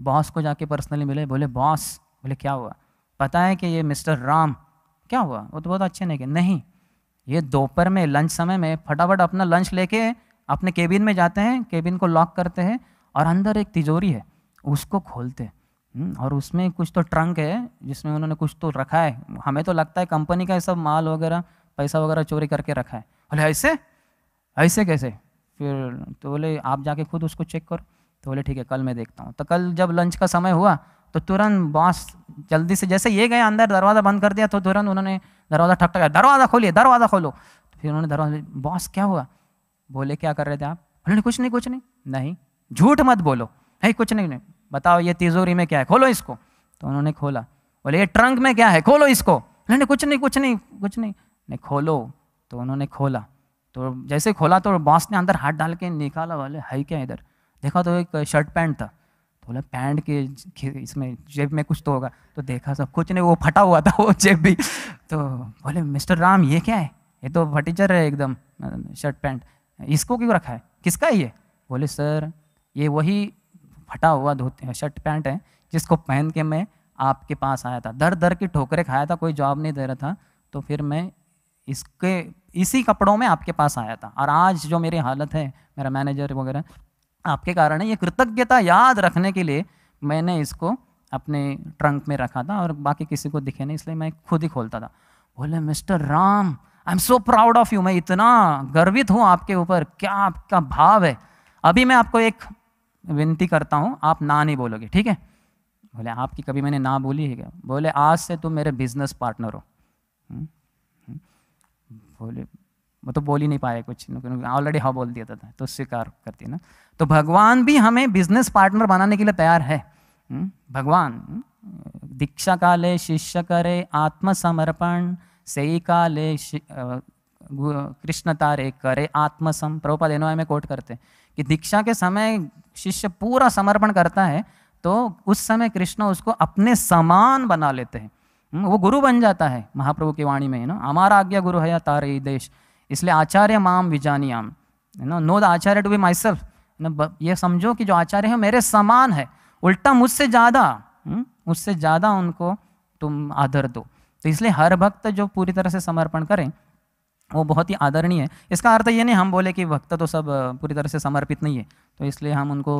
बॉस को जाके पर्सनली मिले बोले बॉस बोले क्या हुआ पता है कि ये मिस्टर राम क्या हुआ वो तो बहुत अच्छे नहीं नहीं ये दोपहर में लंच समय में फटाफट अपना लंच लेके अपने केबिन में जाते हैं केबिन को लॉक करते हैं और अंदर एक तिजोरी है उसको खोलते हैं हम्म, और उसमें कुछ तो ट्रंक है जिसमें उन्होंने कुछ तो रखा है हमें तो लगता है कंपनी का सब माल वगैरह पैसा वगैरह चोरी करके रखा है बोले ऐसे ऐसे कैसे फिर तो बोले आप जाके खुद उसको चेक करो तो बोले ठीक है कल मैं देखता हूँ तो कल जब लंच का समय हुआ तो तुरंत बॉस जल्दी से जैसे ये गए अंदर दरवाज़ा बंद कर दिया तो तुरंत उन्होंने दरवाज़ा ठक दरवाज़ा खोलिए दरवाज़ा खोलो तो फिर उन्होंने दरवाज़ा बॉस क्या हुआ बोले क्या कर रहे थे आप बोले कुछ नहीं कुछ नहीं नहीं झूठ मत बोलो नहीं कुछ नहीं नहीं बताओ ये तिजोरी में क्या है खोलो इसको तो उन्होंने खोला बोले ये ट्रंक में क्या है खोलो इसको नहीं कुछ नहीं कुछ नहीं कुछ नहीं नहीं खोलो तो उन्होंने खोला तो जैसे खोला तो बॉस ने अंदर हाथ डाल के निकाला बोले है क्या इधर देखा तो एक शर्ट पैंट था बोला पैंट के इसमें जेब में कुछ तो होगा तो देखा सब कुछ नहीं वो फटा हुआ था वो [laughs] जेब भी तो बोले मिस्टर राम ये क्या है ये तो फटीचर है एकदम शर्ट पैंट इसको क्यों रखा है किसका है ये बोले सर ये वही फटा हुआ धोते शर्ट पैंट है जिसको पहन के मैं आपके पास आया था दर दर की ठोकरें खाया था कोई जॉब नहीं दे रहा था तो फिर मैं इसके इसी कपड़ों में आपके पास आया था और आज जो मेरी हालत है मेरा मैनेजर वगैरह आपके कारण है ये कृतज्ञता याद रखने के लिए मैंने इसको अपने ट्रंक में रखा था और बाकी किसी को दिखे नहीं इसलिए मैं खुद ही खोलता था बोले mister Ram I am so proud of you मैं इतना गर्वित हूँ आपके ऊपर क्या आपका भाव है अभी मैं आपको एक विनती करता हूँ आप ना नहीं बोलोगे ठीक है बोले आपकी कभी मैंने ना बोली है क्या बोले आज से तुम मेरे बिजनेस पार्टनर हो हम्म, हम्म। बोले मैं तो बोल ही नहीं पाया कुछ ऑलरेडी हाँ बोल दिया था तो स्वीकार करती है ना तो भगवान भी हमें बिजनेस पार्टनर बनाने के लिए तैयार है हम्म, भगवान दीक्षा काले शिष्य करे आत्मसमर्पण सही काले कृष्ण तारे करे आत्मसम प्रभुपाद एनोआई में कोट करते कि दीक्षा के समय शिष्य पूरा समर्पण करता है तो उस समय कृष्ण उसको अपने समान बना लेते हैं हम्म, वो गुरु बन जाता है महाप्रभु की वाणी में है ना हमारा आज्ञा गुरु है या तारे देश इसलिए आचार्य माम विजानी आम know the acharya to be myself ये समझो कि जो आचार्य है मेरे समान है उल्टा मुझसे ज़्यादा हम्म, मुझसे ज़्यादा उनको तुम आदर दो तो इसलिए हर भक्त जो पूरी तरह से समर्पण करें वो बहुत ही आदरणीय है इसका अर्थ ये नहीं हम बोले कि भक्त तो सब पूरी तरह से समर्पित नहीं है तो इसलिए हम उनको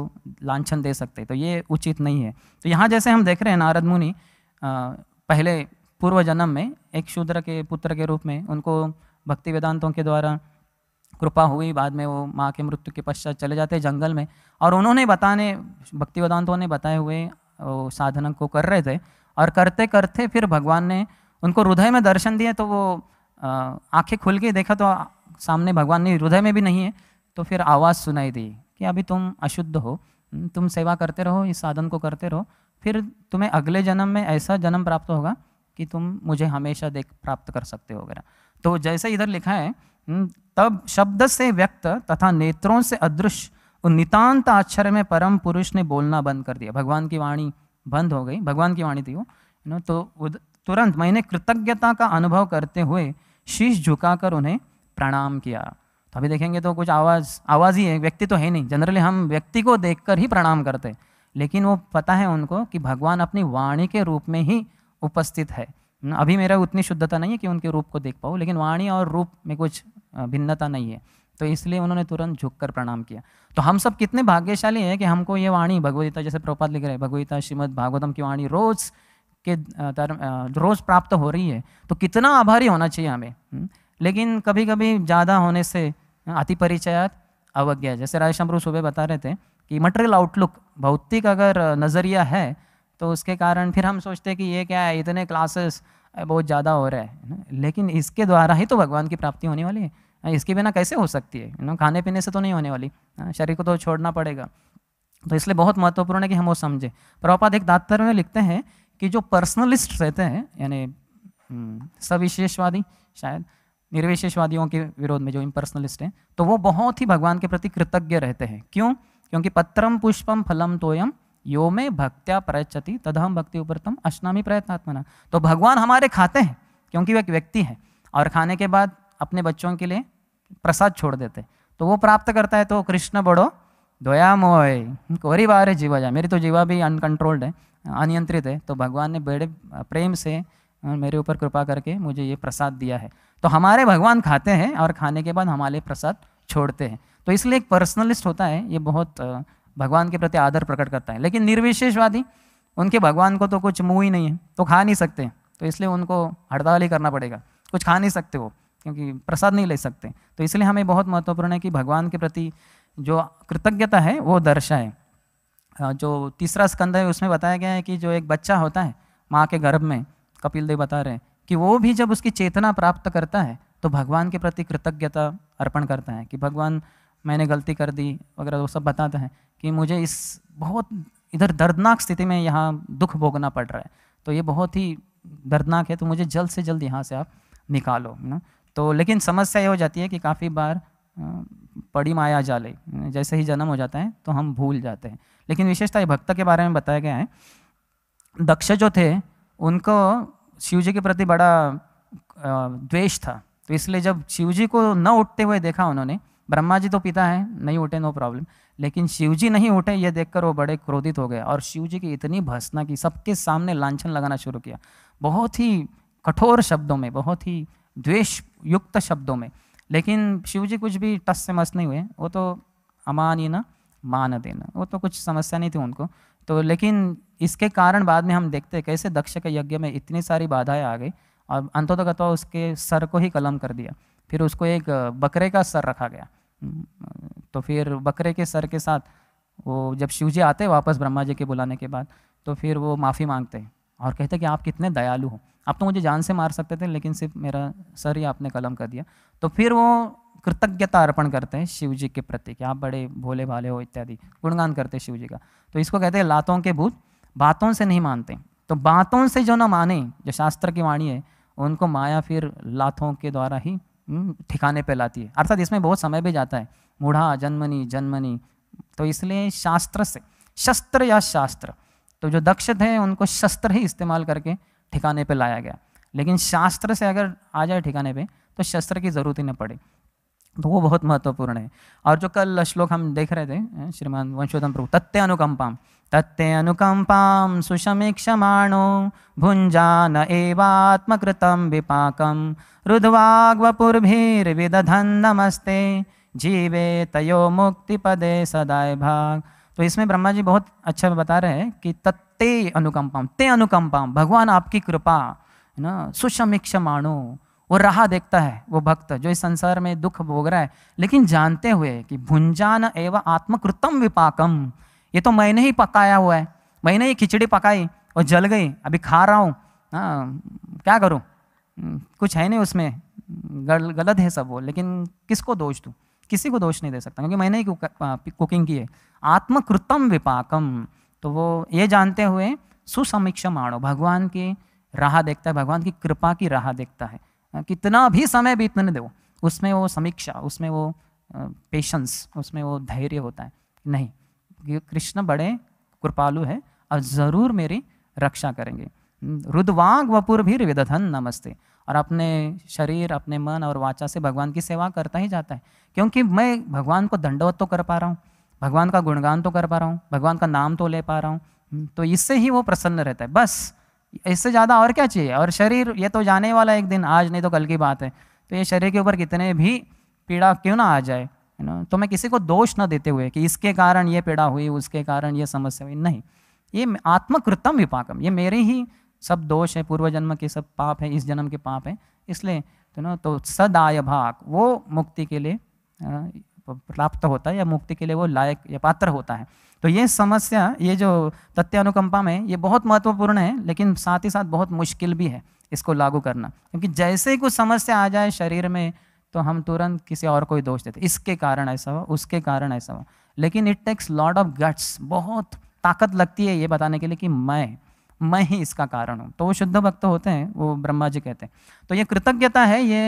लाछन दे सकते तो ये उचित नहीं है तो यहाँ जैसे हम देख रहे हैं नारद मुनि पहले पूर्व जन्म में एक शूद्र के पुत्र के रूप में उनको भक्ति वेदांतों के द्वारा कृपा हुई बाद में वो माँ के मृत्यु के पश्चात चले जाते जंगल में और उन्होंने बताने भक्ति वेदांतों ने बताए हुए वो साधना को कर रहे थे और करते करते फिर भगवान ने उनको हृदय में दर्शन दिए तो वो आंखें खुल के देखा तो सामने भगवान ने हृदय में भी नहीं है तो फिर आवाज़ सुनाई दी कि अभी तुम अशुद्ध हो हम्म, तुम सेवा करते रहो इस साधन को करते रहो फिर तुम्हें अगले जन्म में ऐसा जन्म प्राप्त होगा कि तुम मुझे हमेशा देख प्राप्त कर सकते हो वगैरह तो जैसे इधर लिखा है हम्म, तब शब्द से व्यक्त तथा नेत्रों से अदृश्य और नितांत आश्चर्य में परम पुरुष ने बोलना बंद कर दिया भगवान की वाणी बंद हो गई भगवान की वाणी थी वो न तो तुरंत मैंने कृतज्ञता का अनुभव करते हुए शीश झुकाकर उन्हें प्रणाम किया तो अभी देखेंगे तो कुछ आवाज़ आवाज़ ही है व्यक्ति तो है नहीं जनरली हम व्यक्ति को देख ही प्रणाम करते लेकिन वो पता है उनको कि भगवान अपनी वाणी के रूप में ही उपस्थित है अभी मेरा उतनी शुद्धता नहीं है कि उनके रूप को देख पाऊँ लेकिन वाणी और रूप में कुछ भिन्नता नहीं है तो इसलिए उन्होंने तुरंत झुककर प्रणाम किया तो हम सब कितने भाग्यशाली हैं कि हमको ये वाणी भगवदगीता जैसे प्रपात लिख रहे हैं भगवदगीता श्रीमद भागवतम की वाणी रोज़ के रोज़ प्राप्त हो रही है तो कितना आभारी होना चाहिए हमें हम्म? लेकिन कभी कभी ज़्यादा होने से अति परिचयात अवज्ञा जैसे राजशंभरू सुबह बता रहे थे कि मटेरियल आउटलुक भौतिक अगर नज़रिया है तो उसके कारण फिर हम सोचते हैं कि ये क्या है इतने क्लासेस बहुत ज़्यादा हो रहा है ना लेकिन इसके द्वारा ही तो भगवान की प्राप्ति होने वाली है इसके बिना कैसे हो सकती है ना खाने पीने से तो नहीं होने वाली शरीर को तो छोड़ना पड़ेगा तो इसलिए बहुत महत्वपूर्ण है कि हम वो समझें प्रभुपाद एक दात्तर में लिखते हैं कि जो पर्सनलिस्ट रहते हैं यानी सविशेषवादी शायद निर्विशेषवादियों के विरोध में जो इम्पर्सनलिस्ट हैं तो वो बहुत ही भगवान के प्रति कृतज्ञ रहते हैं क्यों क्योंकि पत्रम पुष्पम फलम तोयम यो में भक्त्या प्रयचती तद हम भक्ति उपरतम अष्टनामी प्रयत्नात्मना तो भगवान हमारे खाते हैं क्योंकि वह एक व्यक्ति है और खाने के बाद अपने बच्चों के लिए प्रसाद छोड़ देते तो वो प्राप्त करता है तो कृष्ण बड़ो दया मोय कोरी बार जीवा जाए मेरी तो जीवा भी अनकंट्रोल्ड है अनियंत्रित है तो भगवान ने बड़े प्रेम से मेरे ऊपर कृपा करके मुझे ये प्रसाद दिया है तो हमारे भगवान खाते हैं और खाने के बाद हमारे प्रसाद छोड़ते हैं तो इसलिए एक पर्सनलिस्ट होता है ये बहुत भगवान के प्रति आदर प्रकट करता है लेकिन निर्विशेषवादी उनके भगवान को तो कुछ मुँह ही नहीं है तो खा नहीं सकते तो इसलिए उनको हड़ताल ही करना पड़ेगा कुछ खा नहीं सकते वो क्योंकि प्रसाद नहीं ले सकते तो इसलिए हमें बहुत महत्वपूर्ण है कि भगवान के प्रति जो कृतज्ञता है वो दर्शाए जो तीसरा स्कंद है उसमें बताया गया है कि जो एक बच्चा होता है माँ के गर्भ में कपिल देव बता रहे हैं कि वो भी जब उसकी चेतना प्राप्त करता है तो भगवान के प्रति कृतज्ञता अर्पण करता है कि भगवान मैंने गलती कर दी वगैरह वो सब बताता है कि मुझे इस बहुत इधर दर्दनाक स्थिति में यहाँ दुख भोगना पड़ रहा है तो ये बहुत ही दर्दनाक है तो मुझे जल्द से जल्द यहाँ से आप निकालो ना तो लेकिन समस्या ये हो जाती है कि काफ़ी बार पड़ी माया जाले जैसे ही जन्म हो जाता है तो हम भूल जाते हैं लेकिन विशेषता भक्त के बारे में बताया गया है दक्ष जो थे उनको शिव जी के प्रति बड़ा द्वेष था तो इसलिए जब शिव जी को न उठते हुए देखा उन्होंने ब्रह्मा जी तो पिता है नहीं उठे नो प्रॉब्लम लेकिन शिव जी नहीं उठे ये देखकर वो बड़े क्रोधित हो गए और शिव जी की इतनी भसना की सबके सामने लांछन लगाना शुरू किया बहुत ही कठोर शब्दों में बहुत ही द्वेष युक्त शब्दों में लेकिन शिव जी कुछ भी टस से मस नहीं हुए वो तो अमानी ना मान देना वो तो कुछ समस्या नहीं थी उनको तो लेकिन इसके कारण बाद में हम देखते कैसे दक्ष के यज्ञ में इतनी सारी बाधाएं आ गई और अंतोदगत उसके सर को ही कलम कर दिया फिर उसको एक बकरे का सर रखा गया तो फिर बकरे के सर के साथ वो जब शिव जी आते वापस ब्रह्मा जी के बुलाने के बाद तो फिर वो माफ़ी मांगते हैं और कहते हैं कि आप कितने दयालु हो आप तो मुझे जान से मार सकते थे लेकिन सिर्फ मेरा सर ही आपने कलम कर दिया तो फिर वो कृतज्ञता अर्पण करते हैं शिव जी के प्रति कि आप बड़े भोले भाले हो इत्यादि गुणगान करते हैं शिव जी का तो इसको कहते हैं लातों के भूत बातों से नहीं मानते तो बातों से जो ना माने जो शास्त्र की वाणी है उनको माया फिर लातों के द्वारा ही हम्म, ठिकाने पर लाती है अर्थात इसमें बहुत समय भी जाता है मूढ़ा जन्मनी जन्मनी तो इसलिए शास्त्र से शस्त्र या शास्त्र तो जो दक्ष थे उनको शस्त्र ही इस्तेमाल करके ठिकाने पर लाया गया लेकिन शास्त्र से अगर आ जाए ठिकाने पे तो शस्त्र की ज़रूरत ही न पड़े तो वो बहुत महत्वपूर्ण है और जो कल श्लोक हम देख रहे थे श्रीमान वंशोधम प्रभु तत्त्य अनुकंपाम तत्ते अनुकंपा सुशमीक्षमाणो भुंजान एवात्मकृत विपाक रुद्वाग्वपुर्भिर्विदधन् नमस्ते जीवे तयो पदे सदाय भाग तो इसमें ब्रह्मा जी बहुत अच्छा बता रहे हैं कि तत्ते अनुकंपा ते अनुकंपा भगवान आपकी कृपा है ना सुशमिक्ष माणो वो राह देखता है वो भक्त जो इस संसार में दुख भोग रहा है लेकिन जानते हुए कि भुंजान एवं आत्मकृतम विपाकम ये तो मैंने ही पकाया हुआ है मैंने ही खिचड़ी पकाई और जल गई अभी खा रहा हूँ हाँ क्या करूँ हम्म, कुछ है नहीं उसमें गल, गलत है सब वो लेकिन किसको दोष दूँ किसी को दोष नहीं दे सकता क्योंकि मैंने ही कुकिंग की है आत्मकृतम विपाकम तो वो ये जानते हुए सुसमीक्षा माणो भगवान की राह देखता है भगवान की कृपा की राह देखता है हाँ, कितना भी समय बीतने दो उसमें वो समीक्षा उसमें वो पेशेंस उसमें वो धैर्य होता है नहीं कृष्ण बड़े कृपालु हैं और ज़रूर मेरी रक्षा करेंगे रुद्वाग वपुर भी विदधन नमस्ते और अपने शरीर अपने मन और वाचा से भगवान की सेवा करता ही जाता है क्योंकि मैं भगवान को दंडवत तो कर पा रहा हूँ भगवान का गुणगान तो कर पा रहा हूँ भगवान का नाम तो ले पा रहा हूँ हम्म, तो इससे ही वो प्रसन्न रहता है बस इससे ज़्यादा और क्या चाहिए और शरीर ये तो जाने वाला एक दिन आज नहीं तो कल की बात है तो ये शरीर के ऊपर कितने भी पीड़ा क्यों ना आ जाए है ना तो मैं किसी को दोष ना देते हुए कि इसके कारण ये पीड़ा हुई उसके कारण ये समस्या हुई नहीं ये आत्मकृतम विपाकम ये मेरे ही सब दोष है पूर्व जन्म के सब पाप है इस जन्म के पाप है इसलिए तो ना तो सदाय भाग वो मुक्ति के लिए प्राप्त होता है या मुक्ति के लिए वो लायक या पात्र होता है तो ये समस्या ये जो तथ्यानुकंपा में ये बहुत महत्वपूर्ण है लेकिन साथ ही साथ बहुत मुश्किल भी है इसको लागू करना क्योंकि जैसे ही कुछ समस्या आ जाए शरीर में तो हम तुरंत किसी और को ही दोष देते इसके कारण ऐसा हुआ उसके कारण ऐसा हुआ लेकिन it takes lot of guts बहुत ताकत लगती है ये बताने के लिए कि मैं मैं ही इसका कारण हूँ तो वो शुद्ध भक्त होते हैं वो ब्रह्मा जी कहते हैं तो ये कृतज्ञता है ये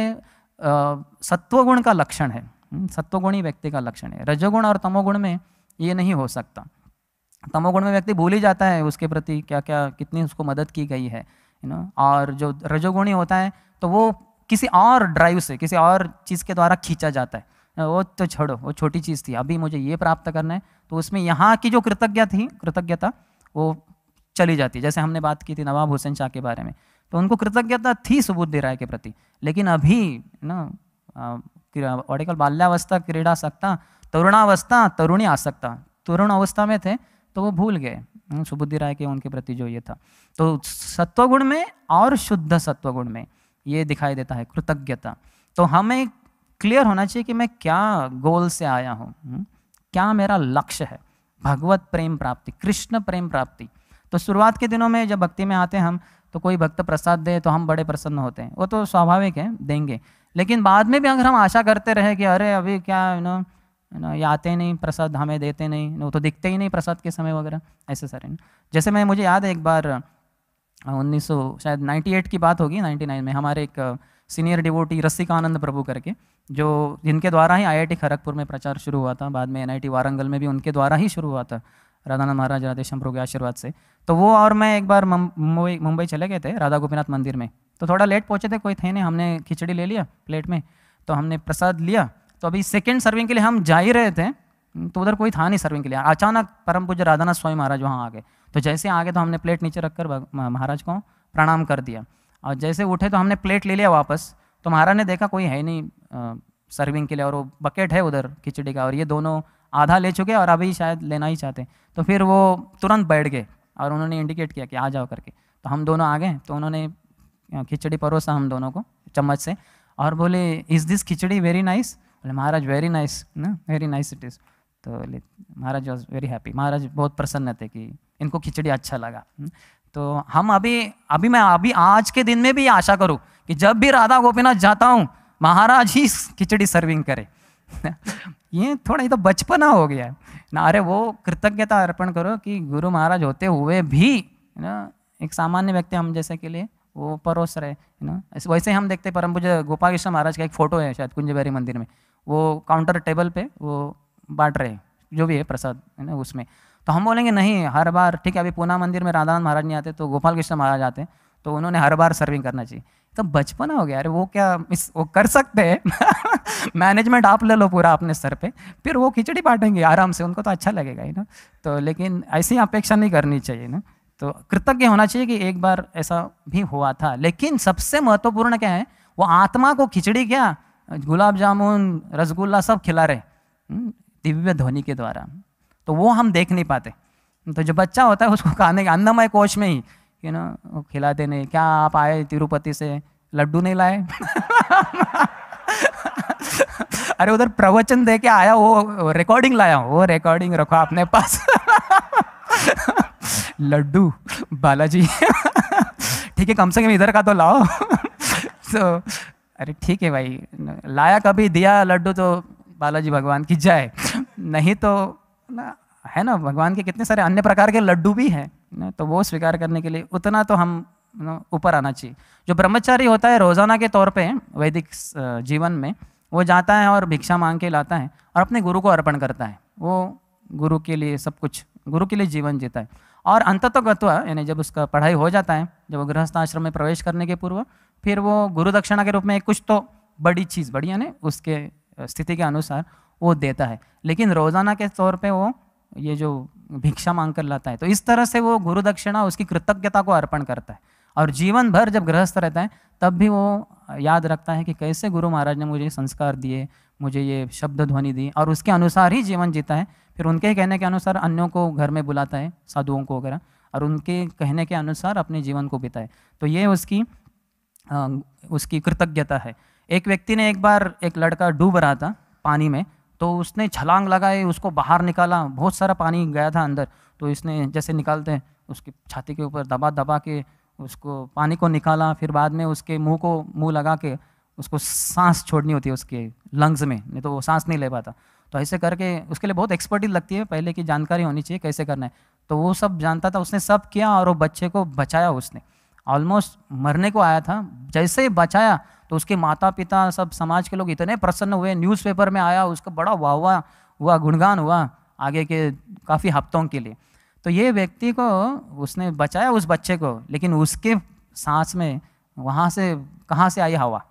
सत्वगुण का लक्षण है हम्म, सत्वगुणी व्यक्ति का लक्षण है रजोगुण और तमोगुण में ये नहीं हो सकता तमोगुण में व्यक्ति भूल ही जाता है उसके प्रति क्या क्या कितनी उसको मदद की गई है यू नो और जो रजोगुणी होता है तो वो किसी और ड्राइव से किसी और चीज़ के द्वारा खींचा जाता है वो तो छोड़ो वो छोटी चीज़ थी अभी मुझे ये प्राप्त करना है तो उसमें यहाँ की जो कृतज्ञ थी कृतज्ञता वो चली जाती है जैसे हमने बात की थी नवाब हुसैन शाह के बारे में तो उनको कृतज्ञता थी सुबुद्धि राय के प्रति लेकिन अभी ना ऑडिकल बाल्यावस्था क्रीड़ा सकता तरुणावस्था तरुणी आसक्ता तरुण अवस्था में थे तो वो भूल गए हम्म, सुबुद्धि राय के उनके प्रति जो ये था तो सत्वगुण में और शुद्ध सत्वगुण में ये दिखाई देता है कृतज्ञता तो हमें क्लियर होना चाहिए कि मैं क्या गोल से आया हूँ हम्म, क्या मेरा लक्ष्य है भगवत प्रेम प्राप्ति कृष्ण प्रेम प्राप्ति तो शुरुआत के दिनों में जब भक्ति में आते हैं हम तो कोई भक्त प्रसाद दे तो हम बड़े प्रसन्न होते हैं वो तो स्वाभाविक है देंगे लेकिन बाद में भी अगर हम आशा करते रहे कि अरे अभी क्या यू नो यू नो ये आते नहीं प्रसाद हमें देते नहीं वो तो दिखते ही नहीं प्रसाद के समय वगैरह ऐसे सारे जैसे मैं मुझे याद है एक बार उन्नीस सौ शायद 98 की बात होगी 99 में हमारे एक सीनियर डिवोटी रसिकानंद प्रभु करके जो जिनके द्वारा ही आईआईटी खड़गपुर में प्रचार शुरू हुआ था बाद में एनआईटी वारंगल में भी उनके द्वारा ही शुरू हुआ था राधानंद महाराज राधेश्याम प्रभु के आशीर्वाद से तो वो और मैं एक बार मुंबई मुंबई चले गए थे राधा गोपीनाथ मंदिर में तो थोड़ा लेट पहुँचे थे कोई थे नहीं हमने खिचड़ी ले लिया प्लेट में तो हमने प्रसाद लिया तो अभी सेकेंड सर्विंग के लिए हम जा ही रहे थे तो उधर कोई था नहीं सर्विंग के लिए अचानक परम पूज्य राधानाथ स्वामी महाराज वहाँ आ गए तो जैसे आ गए तो हमने प्लेट नीचे रखकर महाराज को प्रणाम कर दिया और जैसे उठे तो हमने प्लेट ले लिया वापस तो महाराज ने देखा कोई है नहीं आ, सर्विंग के लिए और वो बकेट है उधर खिचड़ी का और ये दोनों आधा ले चुके और अभी शायद लेना ही चाहते तो फिर वो तुरंत बैठ गए और उन्होंने इंडिकेट किया कि आ जाओ करके तो हम दोनों आ गए तो उन्होंने खिचड़ी परोसा हम दोनों को चम्मच से और बोले is this khichdi very nice बोले महाराज वेरी नाइस ना वेरी नाइस इट इज़ तो बोले Maharaj was very happy Maharaj बहुत प्रसन्न थे कि इनको खिचड़ी अच्छा लगा हम्म। तो हम अभी अभी मैं अभी आज के दिन में भी आशा करूँ कि जब भी राधा गोपीनाथ जाता हूँ महाराज ही खिचड़ी सर्विंग करे [laughs] ये थोड़ा ये तो बचपना हो गया है ना अरे वो कृतज्ञता अर्पण करो कि गुरु महाराज होते हुए भी ना एक सामान्य व्यक्ति हम जैसे के लिए वो परोस रहे है ना वैसे हम देखते हैं परम पूज्य गोपाल कृष्ण महाराज का एक फ़ोटो है शायद कुंजबेरी मंदिर में वो काउंटर टेबल पे वो बांट रहे जो भी है प्रसाद है ना उसमें तो हम बोलेंगे नहीं हर बार ठीक है अभी पूना मंदिर में राधानंद महाराज नहीं आते तो गोपाल कृष्ण महाराज आते तो उन्होंने हर बार सर्विंग करना चाहिए तो बचपन हो गया अरे वो क्या इस वो कर सकते हैं मैनेजमेंट [laughs] आप ले लो पूरा अपने सर पे फिर वो खिचड़ी बांटेंगे आराम से उनको तो अच्छा लगेगा ही ना तो लेकिन ऐसी अपेक्षा नहीं करनी चाहिए ना तो कृतज्ञ होना चाहिए कि एक बार ऐसा भी हुआ था लेकिन सबसे महत्वपूर्ण क्या है वो आत्मा को खिचड़ी क्या गुलाब जामुन रसगुल्ला सब खिला रहे हम्म, दिव्य ध्वनि के द्वारा तो वो हम देख नहीं पाते तो जो बच्चा होता है उसको खाने के अन्नमय कोश में ही यू नो खिलाते नहीं क्या आप आए तिरुपति से लड्डू नहीं लाए [laughs] अरे उधर प्रवचन दे के आया वो रिकॉर्डिंग लाया वो रिकॉर्डिंग रखो अपने पास [laughs] लड्डू बालाजी [laughs] ठीक है कम से कम इधर का तो लाओ तो अरे ठीक है भाई लाया कभी दिया लड्डू तो बालाजी भगवान की जाए नहीं तो ना है ना भगवान के कितने सारे अन्य प्रकार के लड्डू भी हैं ना तो वो स्वीकार करने के लिए उतना तो हम ऊपर आना चाहिए जो ब्रह्मचारी होता है रोज़ाना के तौर पे वैदिक जीवन में वो जाता है और भिक्षा मांग के लाता है और अपने गुरु को अर्पण करता है वो गुरु के लिए सब कुछ गुरु के लिए जीवन जीता है और गत्वा यानी जब उसका पढ़ाई हो जाता है जब वो गृहस्थ आश्रम में प्रवेश करने के पूर्व फिर वो गुरु दक्षिणा के रूप में कुछ तो बड़ी चीज़ बड़ी यानी उसके स्थिति के अनुसार वो देता है लेकिन रोज़ाना के तौर पे वो ये जो भिक्षा मांग कर लाता है तो इस तरह से वो गुरु दक्षिणा उसकी कृतज्ञता को अर्पण करता है और जीवन भर जब गृहस्थ रहता है तब भी वो याद रखता है कि कैसे गुरु महाराज ने मुझे संस्कार दिए मुझे ये शब्द ध्वनि दी और उसके अनुसार ही जीवन जीता है फिर उनके ही कहने के अनुसार अन्यों को घर में बुलाता है साधुओं को वगैरह और उनके कहने के अनुसार अपने जीवन को बिताए तो ये उसकी आ, उसकी कृतज्ञता है एक व्यक्ति ने एक बार एक लड़का डूब रहा था पानी में तो उसने छलांग लगाई उसको बाहर निकाला बहुत सारा पानी गया था अंदर तो इसने जैसे निकालते हैं उसकी छाती के ऊपर दबा दबा के उसको पानी को निकाला फिर बाद में उसके मुंह को मुंह लगा के उसको सांस छोड़नी होती है उसके लंग्स में नहीं तो वो सांस नहीं ले पाता तो ऐसे करके उसके लिए बहुत एक्सपर्टीज लगती है पहले की जानकारी होनी चाहिए कैसे करना है तो वो सब जानता था उसने सब किया और वो बच्चे को बचाया उसने ऑलमोस्ट मरने को आया था जैसे ही बचाया तो उसके माता पिता सब समाज के लोग इतने प्रसन्न हुए न्यूज़पेपर में आया उसका बड़ा वाह हुआ हुआ गुणगान हुआ आगे के काफ़ी हफ्तों के लिए तो ये व्यक्ति को उसने बचाया उस बच्चे को लेकिन उसके सांस में वहाँ से कहाँ से आई हवा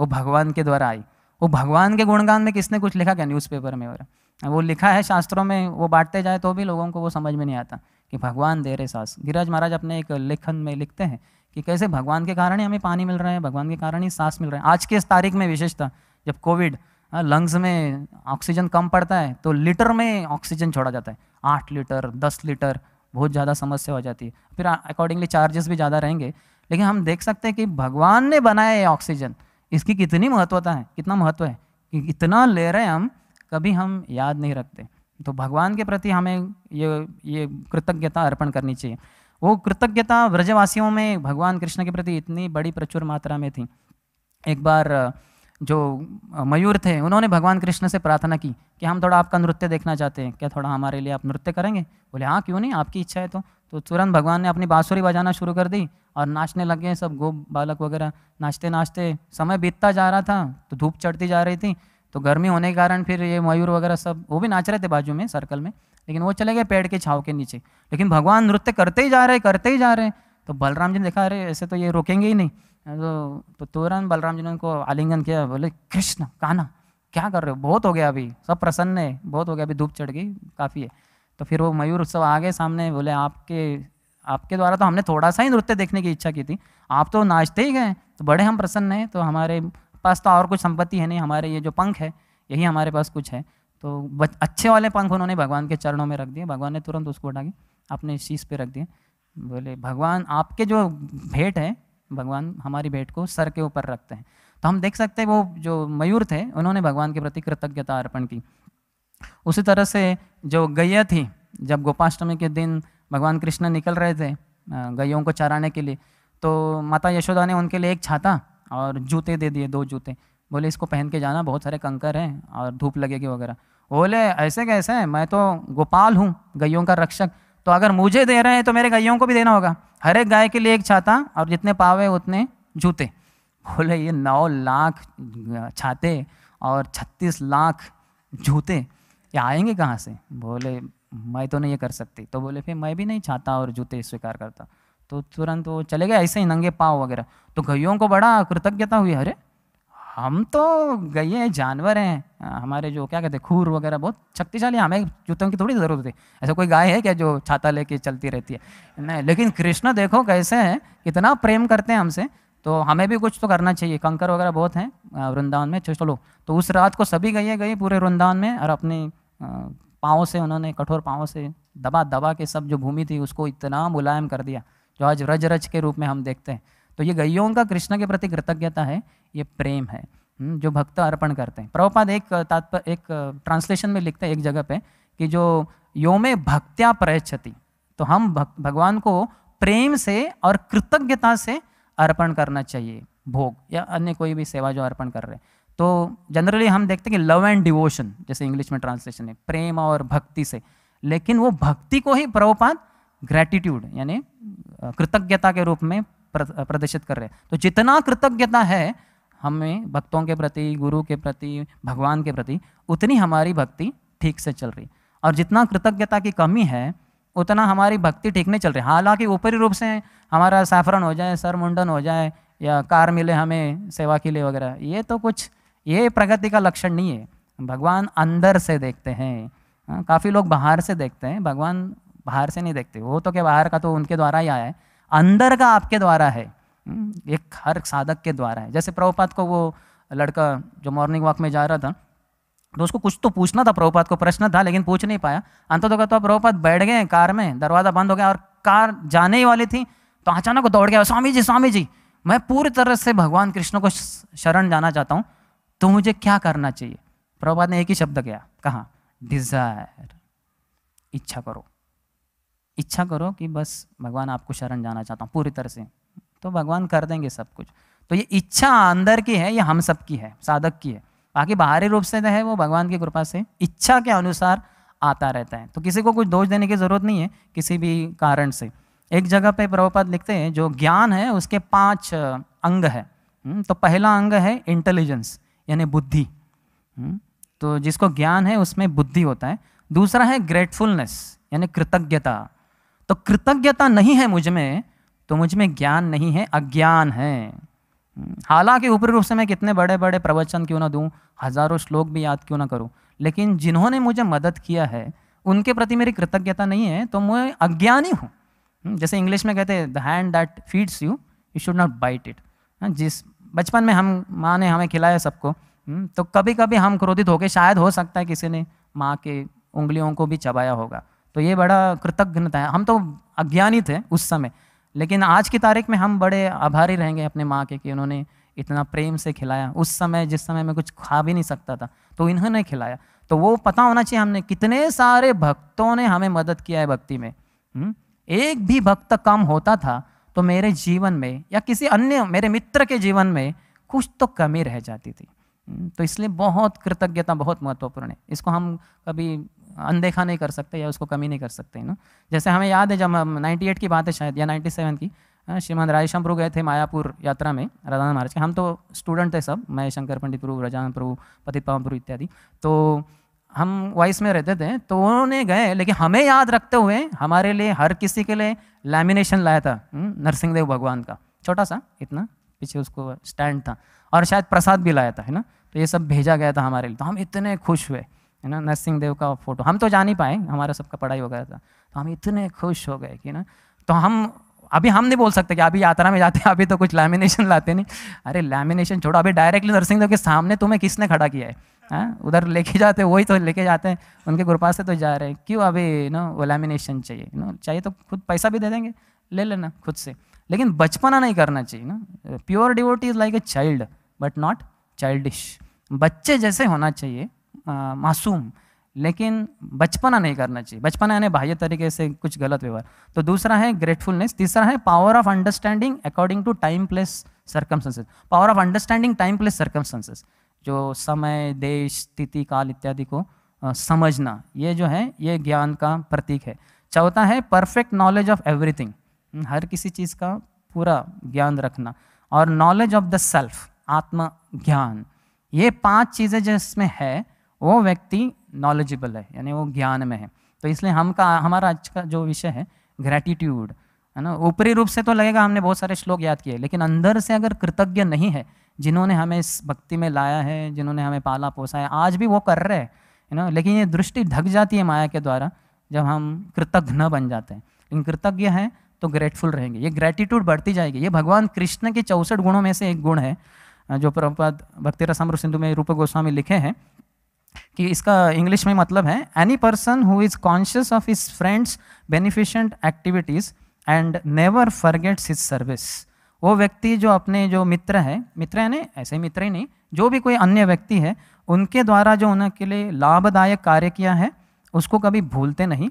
वो भगवान के द्वारा आई वो भगवान के गुणगान में किसने कुछ लिखा क्या न्यूज़पेपर में और वो लिखा है शास्त्रों में वो बांटते जाए तो भी लोगों को वो समझ में नहीं आता कि भगवान दे रहे सांस गिरिराज महाराज अपने एक लेखन में लिखते हैं कि कैसे भगवान के कारण ही हमें पानी मिल रहा है भगवान के कारण ही सांस मिल रहा है आज के इस तारीख में विशेषता जब कोविड हाँ, लंग्स में ऑक्सीजन कम पड़ता है तो लीटर में ऑक्सीजन छोड़ा जाता है आठ लीटर दस लीटर बहुत ज़्यादा समस्या हो जाती है फिर अकॉर्डिंगली चार्जेस भी ज़्यादा रहेंगे लेकिन हम देख सकते हैं कि भगवान ने बनाया ये ऑक्सीजन इसकी कितनी महत्वता है कितना महत्व है कि इतना ले रहे हैं हम कभी हम याद नहीं रखते तो भगवान के प्रति हमें ये ये कृतज्ञता अर्पण करनी चाहिए वो कृतज्ञता व्रजवासियों में भगवान कृष्ण के प्रति इतनी बड़ी प्रचुर मात्रा में थी एक बार जो मयूर थे उन्होंने भगवान कृष्ण से प्रार्थना की कि हम थोड़ा आपका नृत्य देखना चाहते हैं क्या थोड़ा हमारे लिए आप नृत्य करेंगे बोले हाँ क्यों नहीं आपकी इच्छा है तो तो तुरंत भगवान ने अपनी बाँसुरी बजाना शुरू कर दी और नाचने लग गए सब गोप बालक वगैरह नाचते नाचते समय बीतता जा रहा था तो धूप चढ़ती जा रही थी तो गर्मी होने के कारण फिर ये मयूर वगैरह सब वो भी नाच रहे थे बाजू में सर्कल में लेकिन वो चले गए पेड़ के छाव के नीचे लेकिन भगवान नृत्य करते ही जा रहे करते ही जा रहे तो बलराम जी ने देखा अरे ऐसे तो ये रोकेंगे ही नहीं तो, तो तुरंत बलराम जी ने उनको आलिंगन किया बोले कृष्ण काना क्या कर रहे हो बहुत हो गया अभी सब प्रसन्न है बहुत हो गया अभी धूप चढ़ गई काफ़ी है तो फिर वो मयूर उत्सव आ गए सामने बोले आपके आपके द्वारा तो हमने थोड़ा सा ही नृत्य देखने की इच्छा की थी आप तो नाचते ही गए तो बड़े हम प्रसन्न हैं तो हमारे पास तो और कुछ संपत्ति है नहीं हमारे ये जो पंख है यही हमारे पास कुछ है तो अच्छे वाले पंख उन्होंने भगवान के चरणों में रख दिए भगवान ने तुरंत उसको उठा के अपने शीश पे रख दिए बोले भगवान आपके जो भेंट है भगवान हमारी भेंट को सर के ऊपर रखते हैं तो हम देख सकते हैं वो जो मयूर थे उन्होंने भगवान के प्रति कृतज्ञता अर्पण की उसी तरह से जो गैया थी जब गोपाष्टमी के दिन भगवान कृष्ण निकल रहे थे गैयों को चराने के लिए तो माता यशोदा ने उनके लिए एक छाता और जूते दे दिए दो जूते बोले इसको पहन के जाना बहुत सारे कंकर हैं और धूप लगेगी वगैरह बोले ऐसे कैसे हैं मैं तो गोपाल हूँ गैयों का रक्षक तो अगर मुझे दे रहे हैं तो मेरे गैयों को भी देना होगा हर एक गाय के लिए एक छाता और जितने पावे उतने जूते बोले ये नौ लाख छाते और छत्तीस लाख जूते ये आएंगे कहाँ से बोले मैं तो नहीं ये कर सकती तो बोले फिर मैं भी नहीं छाता और जूते स्वीकार करता तो तुरंत वो चले गए ऐसे ही नंगे पाव वगैरह तो गैयों को बड़ा कृतज्ञता हुई अरे हम तो गए जानवर हैं हमारे जो क्या कहते हैं खूर वगैरह बहुत शक्तिशाली हमें जूतों की थोड़ी ज़रूरत होती है ऐसा कोई गाय है क्या जो छाता लेके चलती रहती है नहीं लेकिन कृष्ण देखो कैसे हैं कितना प्रेम करते हैं हमसे तो हमें भी कुछ तो करना चाहिए कंकर वगैरह बहुत हैं वृंदावन में चलो तो उस रात को सभी गए गए पूरे वृंदावन में और अपने पाँव से उन्होंने कठोर पाँव से दबा दबा के सब जो भूमि थी उसको इतना मुलायम कर दिया जो आज रज रज के रूप में हम देखते हैं तो ये गैयों का कृष्ण के प्रति कृतज्ञता है ये प्रेम है हम्म, जो भक्त अर्पण करते हैं प्रभुपाद एक तात्पर्य एक ट्रांसलेशन में लिखते हैं एक जगह पे कि जो योमे भक्त्या प्रयच्छति तो हम भक, भगवान को प्रेम से और कृतज्ञता से अर्पण करना चाहिए भोग या अन्य कोई भी सेवा जो अर्पण कर रहे हैं तो जनरली हम देखते हैं कि लव एंड डिवोशन जैसे इंग्लिश में ट्रांसलेशन है प्रेम और भक्ति से लेकिन वो भक्ति को ही प्रभुपाद ग्रैटिट्यूड यानी कृतज्ञता के रूप में प्रदर्शित कर रहे हैं तो जितना कृतज्ञता है हमें भक्तों के प्रति गुरु के प्रति भगवान के प्रति उतनी हमारी भक्ति ठीक से चल रही और जितना कृतज्ञता की कमी है उतना हमारी भक्ति ठीक नहीं चल रही हालांकि ऊपरी रूप से हमारा सैफरन हो जाए सर मुंडन हो जाए या कार मिले हमें सेवा के लिए वगैरह ये तो कुछ ये प्रगति का लक्षण नहीं है भगवान अंदर से देखते हैं हाँ, काफ़ी लोग बाहर से देखते हैं भगवान बाहर से नहीं देखते वो तो क्या बाहर का तो उनके द्वारा ही आया है अंदर का आपके द्वारा है हम्म, एक हर साधक के द्वारा है जैसे प्रभुपात को वो लड़का जो मॉर्निंग वॉक में जा रहा था तो उसको कुछ तो पूछना था प्रभुपात को प्रश्न था लेकिन पूछ नहीं पाया अंत तो कहता प्रभुपात बैठ गए कार में दरवाज़ा बंद हो गया और कार जाने ही वाली थी तो अचानक दौड़ गया स्वामी जी स्वामी जी मैं पूरी तरह से भगवान कृष्ण को शरण जाना चाहता हूँ तो मुझे क्या करना चाहिए प्रभुपात ने एक ही शब्द किया कहा डिज़ायर इच्छा करो इच्छा करो कि बस भगवान आपको शरण जाना चाहता हूँ पूरी तरह से तो भगवान कर देंगे सब कुछ तो ये इच्छा अंदर की है ये हम सब की है साधक की है बाकी बाहरी रूप से है वो भगवान की कृपा से इच्छा के अनुसार आता रहता है तो किसी को कुछ दोष देने की ज़रूरत नहीं है किसी भी कारण से एक जगह पे प्रभुपाद लिखते हैं जो ज्ञान है उसके पांच अंग है हम्म, तो पहला अंग है इंटेलिजेंस यानी बुद्धि हम्म, तो जिसको ज्ञान है उसमें बुद्धि होता है दूसरा है ग्रेटफुलनेस यानी कृतज्ञता तो कृतज्ञता नहीं है मुझ में तो मुझ में ज्ञान नहीं है अज्ञान है हालांकि ऊपरी रूप से मैं कितने बड़े बड़े प्रवचन क्यों ना दूँ हज़ारों श्लोक भी याद क्यों ना करूँ लेकिन जिन्होंने मुझे मदद किया है उनके प्रति मेरी कृतज्ञता नहीं है तो मैं अज्ञानी हूँ हम्म, जैसे इंग्लिश में कहते हैं the hand that feeds you you should not bite it जिस बचपन में हम माँ ने हमें खिलाया सबको हम्म, तो कभी कभी हम क्रोधित होकर शायद हो सकता है किसी ने माँ के उंगलियों को भी चबाया होगा तो ये बड़ा कृतज्ञता है हम तो अज्ञानी थे उस समय लेकिन आज की तारीख में हम बड़े आभारी रहेंगे अपने माँ के कि उन्होंने इतना प्रेम से खिलाया उस समय जिस समय मैं कुछ खा भी नहीं सकता था तो इन्होंने खिलाया तो वो पता होना चाहिए हमने कितने सारे भक्तों ने हमें मदद किया है भक्ति में हम्म? एक भी भक्त कम होता था तो मेरे जीवन में या किसी अन्य मेरे मित्र के जीवन में कुछ तो कमी रह जाती थी हम्म? तो इसलिए बहुत कृतज्ञता बहुत महत्वपूर्ण है इसको हम कभी अनदेखा नहीं कर सकते या उसको कमी नहीं कर सकते नो जैसे हमें याद है जब हम नाइन्टी की बात है शायद या नाइन्टी की हाँ, श्रीमान रायशंप्रभु गए थे मायापुर यात्रा में राजानंद महाराज के हम तो स्टूडेंट थे सब मैं शंकर पंडित प्रभु रजान प्रभु पतित पवन प्रभु इत्यादि तो हम वाइस में रहते थे तो उन्होंने गए लेकिन हमें याद रखते हुए हमारे लिए हर किसी के लिए लैमिनेशन लाया था हाँ, नरसिंहदेव भगवान का छोटा सा इतना पीछे उसको स्टैंड था और शायद प्रसाद भी लाया था है ना तो ये सब भेजा गया था हमारे लिए तो हम इतने खुश हुए है ना नरसिंह देव का फोटो हम तो जा नहीं पाए हमारा सबका पढ़ाई वगैरह था तो हम इतने खुश हो गए कि ना तो हम अभी हम नहीं बोल सकते कि अभी यात्रा में जाते हैं अभी तो कुछ लैमिनेशन लाते नहीं अरे लैमिनेशन छोड़ो अभी डायरेक्टली नरसिंह देव के सामने तुम्हें किसने खड़ा किया है हाँ उधर लेके जाते वही तो लेके जाते हैं उनके गुरुपा से तो जा रहे हैं क्यों अभी नो वो लैमिनेशन चाहिए नो चाहिए तो खुद पैसा भी दे देंगे ले लेना खुद से लेकिन बचपना नहीं करना चाहिए ना pure devotee is like a child but not childish बच्चे जैसे होना चाहिए मासूम लेकिन बचपना नहीं करना चाहिए बचपना यानी बाह्य तरीके से कुछ गलत व्यवहार तो दूसरा है ग्रेटफुलनेस तीसरा है power of understanding according to time place circumstances power of understanding time place circumstances जो समय देश स्थिति काल इत्यादि को आ, समझना ये जो है ये ज्ञान का प्रतीक है चौथा है परफेक्ट नॉलेज ऑफ एवरीथिंग हर किसी चीज़ का पूरा ज्ञान रखना और नॉलेज ऑफ द सेल्फ आत्म ज्ञान ये पांच चीज़ें जिसमें है वो व्यक्ति नॉलेजेबल है यानी वो ज्ञान में है तो इसलिए हम का हमारा आज का जो विषय है ग्रैटिट्यूड है ना ऊपरी रूप से तो लगेगा हमने बहुत सारे श्लोक याद किए लेकिन अंदर से अगर कृतज्ञ नहीं है जिन्होंने हमें इस भक्ति में लाया है जिन्होंने हमें पाला पोसा है आज भी वो कर रहे हैं है ना लेकिन ये दृष्टि ढक जाती है माया के द्वारा जब हम कृतज्ञ बन जाते हैं लेकिन कृतज्ञ हैं तो ग्रेटफुल रहेंगे ये ग्रेटिट्यूड बढ़ती जाएगी ये भगवान कृष्ण के चौसठ गुणों में से एक गुण है जो प्रभुपाद भक्ति रसाम सिंधु में रूप गोस्वामी लिखे हैं कि इसका इंग्लिश में मतलब है any person who is conscious of his friends beneficent activities and never forgets his service वो व्यक्ति जो अपने जो मित्र है मित्र है नहीं ऐसे मित्र ही नहीं जो भी कोई अन्य व्यक्ति है उनके द्वारा जो उनके लिए लाभदायक कार्य किया है उसको कभी भूलते नहीं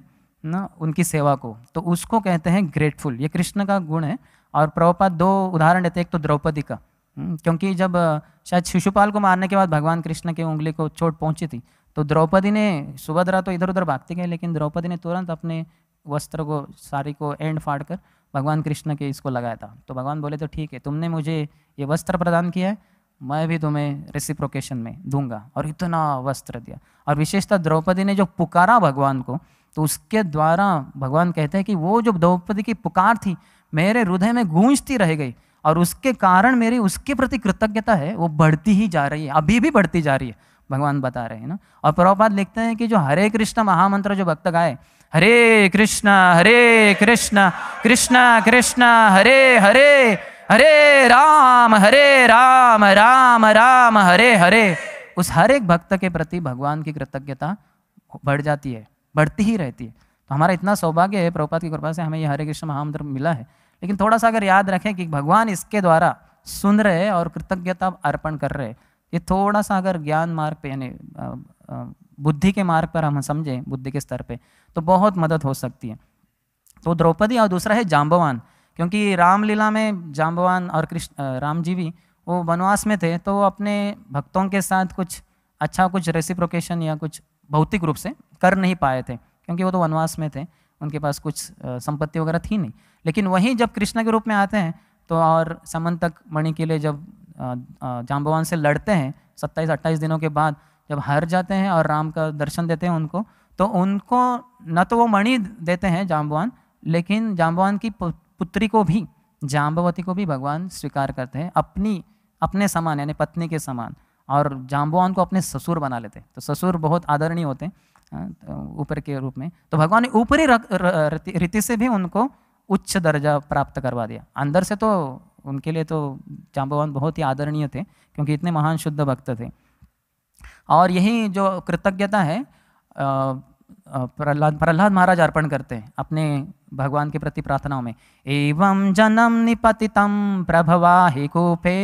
ना उनकी सेवा को तो उसको कहते हैं ग्रेटफुल ये कृष्ण का गुण है और प्रभुपात दो उदाहरण देते हैं एक तो द्रौपदी का हम्म, क्योंकि जब शायद शिशुपाल को मारने के बाद भगवान कृष्ण की उंगली को चोट पहुंची थी तो द्रौपदी ने सुभद्रा तो इधर उधर भागती गई लेकिन द्रौपदी ने तुरंत अपने वस्त्र को साड़ी को एंड फाड़ कर भगवान कृष्ण के इसको लगाया था तो भगवान बोले तो ठीक है तुमने मुझे ये वस्त्र प्रदान किया है मैं भी तुम्हें रेसिप्रोकेशन में दूंगा और इतना वस्त्र दिया और विशेषतः द्रौपदी ने जो पुकारा भगवान को तो उसके द्वारा भगवान कहते हैं कि वो जो द्रौपदी की पुकार थी मेरे हृदय में गूंजती रह गई और उसके कारण मेरी उसके प्रति कृतज्ञता है वो बढ़ती ही जा रही है अभी भी बढ़ती जा रही है भगवान बता रहे हैं ना और प्रभुपाद लिखते हैं कि जो हरे कृष्ण महामंत्र जो भक्त गाए हरे कृष्ण हरे कृष्ण कृष्ण कृष्ण हरे हरे हरे राम हरे राम राम राम हरे हरे उस हर एक भक्त के प्रति भगवान की कृतज्ञता बढ़ जाती है बढ़ती ही रहती है तो हमारा इतना सौभाग्य है प्रभुपाद की कृपा से हमें ये हरे कृष्ण महामंत्र मिला है लेकिन थोड़ा सा अगर याद रखें कि भगवान इसके द्वारा सुन रहे हैं और कृतज्ञता अर्पण कर रहे हैं ये थोड़ा सा अगर ज्ञान मार्ग पे यानी बुद्धि के मार्ग पर हम समझें बुद्धि के स्तर पे तो बहुत मदद हो सकती है तो द्रौपदी और दूसरा है जाम्बवान क्योंकि रामलीला में जाम्बवान और कृष्ण राम जी भी वो वनवास में थे तो वो अपने भक्तों के साथ कुछ अच्छा कुछ रेसिप्रोकेशन या कुछ भौतिक रूप से कर नहीं पाए थे क्योंकि वो तो वनवास में थे उनके पास कुछ संपत्ति वगैरह थी नहीं लेकिन वहीं जब कृष्ण के रूप में आते हैं तो और समन्तक मणि के लिए जब जाम्बवान से लड़ते हैं सत्ताईस अट्ठाईस दिनों के बाद जब हार जाते हैं और राम का दर्शन देते हैं उनको तो उनको न तो वो मणि देते हैं जाम्बवान लेकिन जाम्बवान की पुत्री को भी जाम्बवती को भी भगवान स्वीकार करते हैं अपनी अपने समान यानी पत्नी के समान और जाम्बवान को अपने ससुर बना लेते हैं तो ससुर बहुत आदरणीय होते हैं तो ऊपर के रूप में तो भगवान ने ऊपरी रीति से भी उनको उच्च दर्जा प्राप्त करवा दिया अंदर से तो उनके लिए तो जाम्बवान बहुत ही आदरणीय थे क्योंकि इतने महान शुद्ध भक्त थे और यही जो कृतज्ञता है प्रहलाद प्रहलाद महाराज अर्पण करते हैं अपने भगवान के प्रति प्रार्थनाओं में एवं जनम निपतितम प्रभवा हि कूपे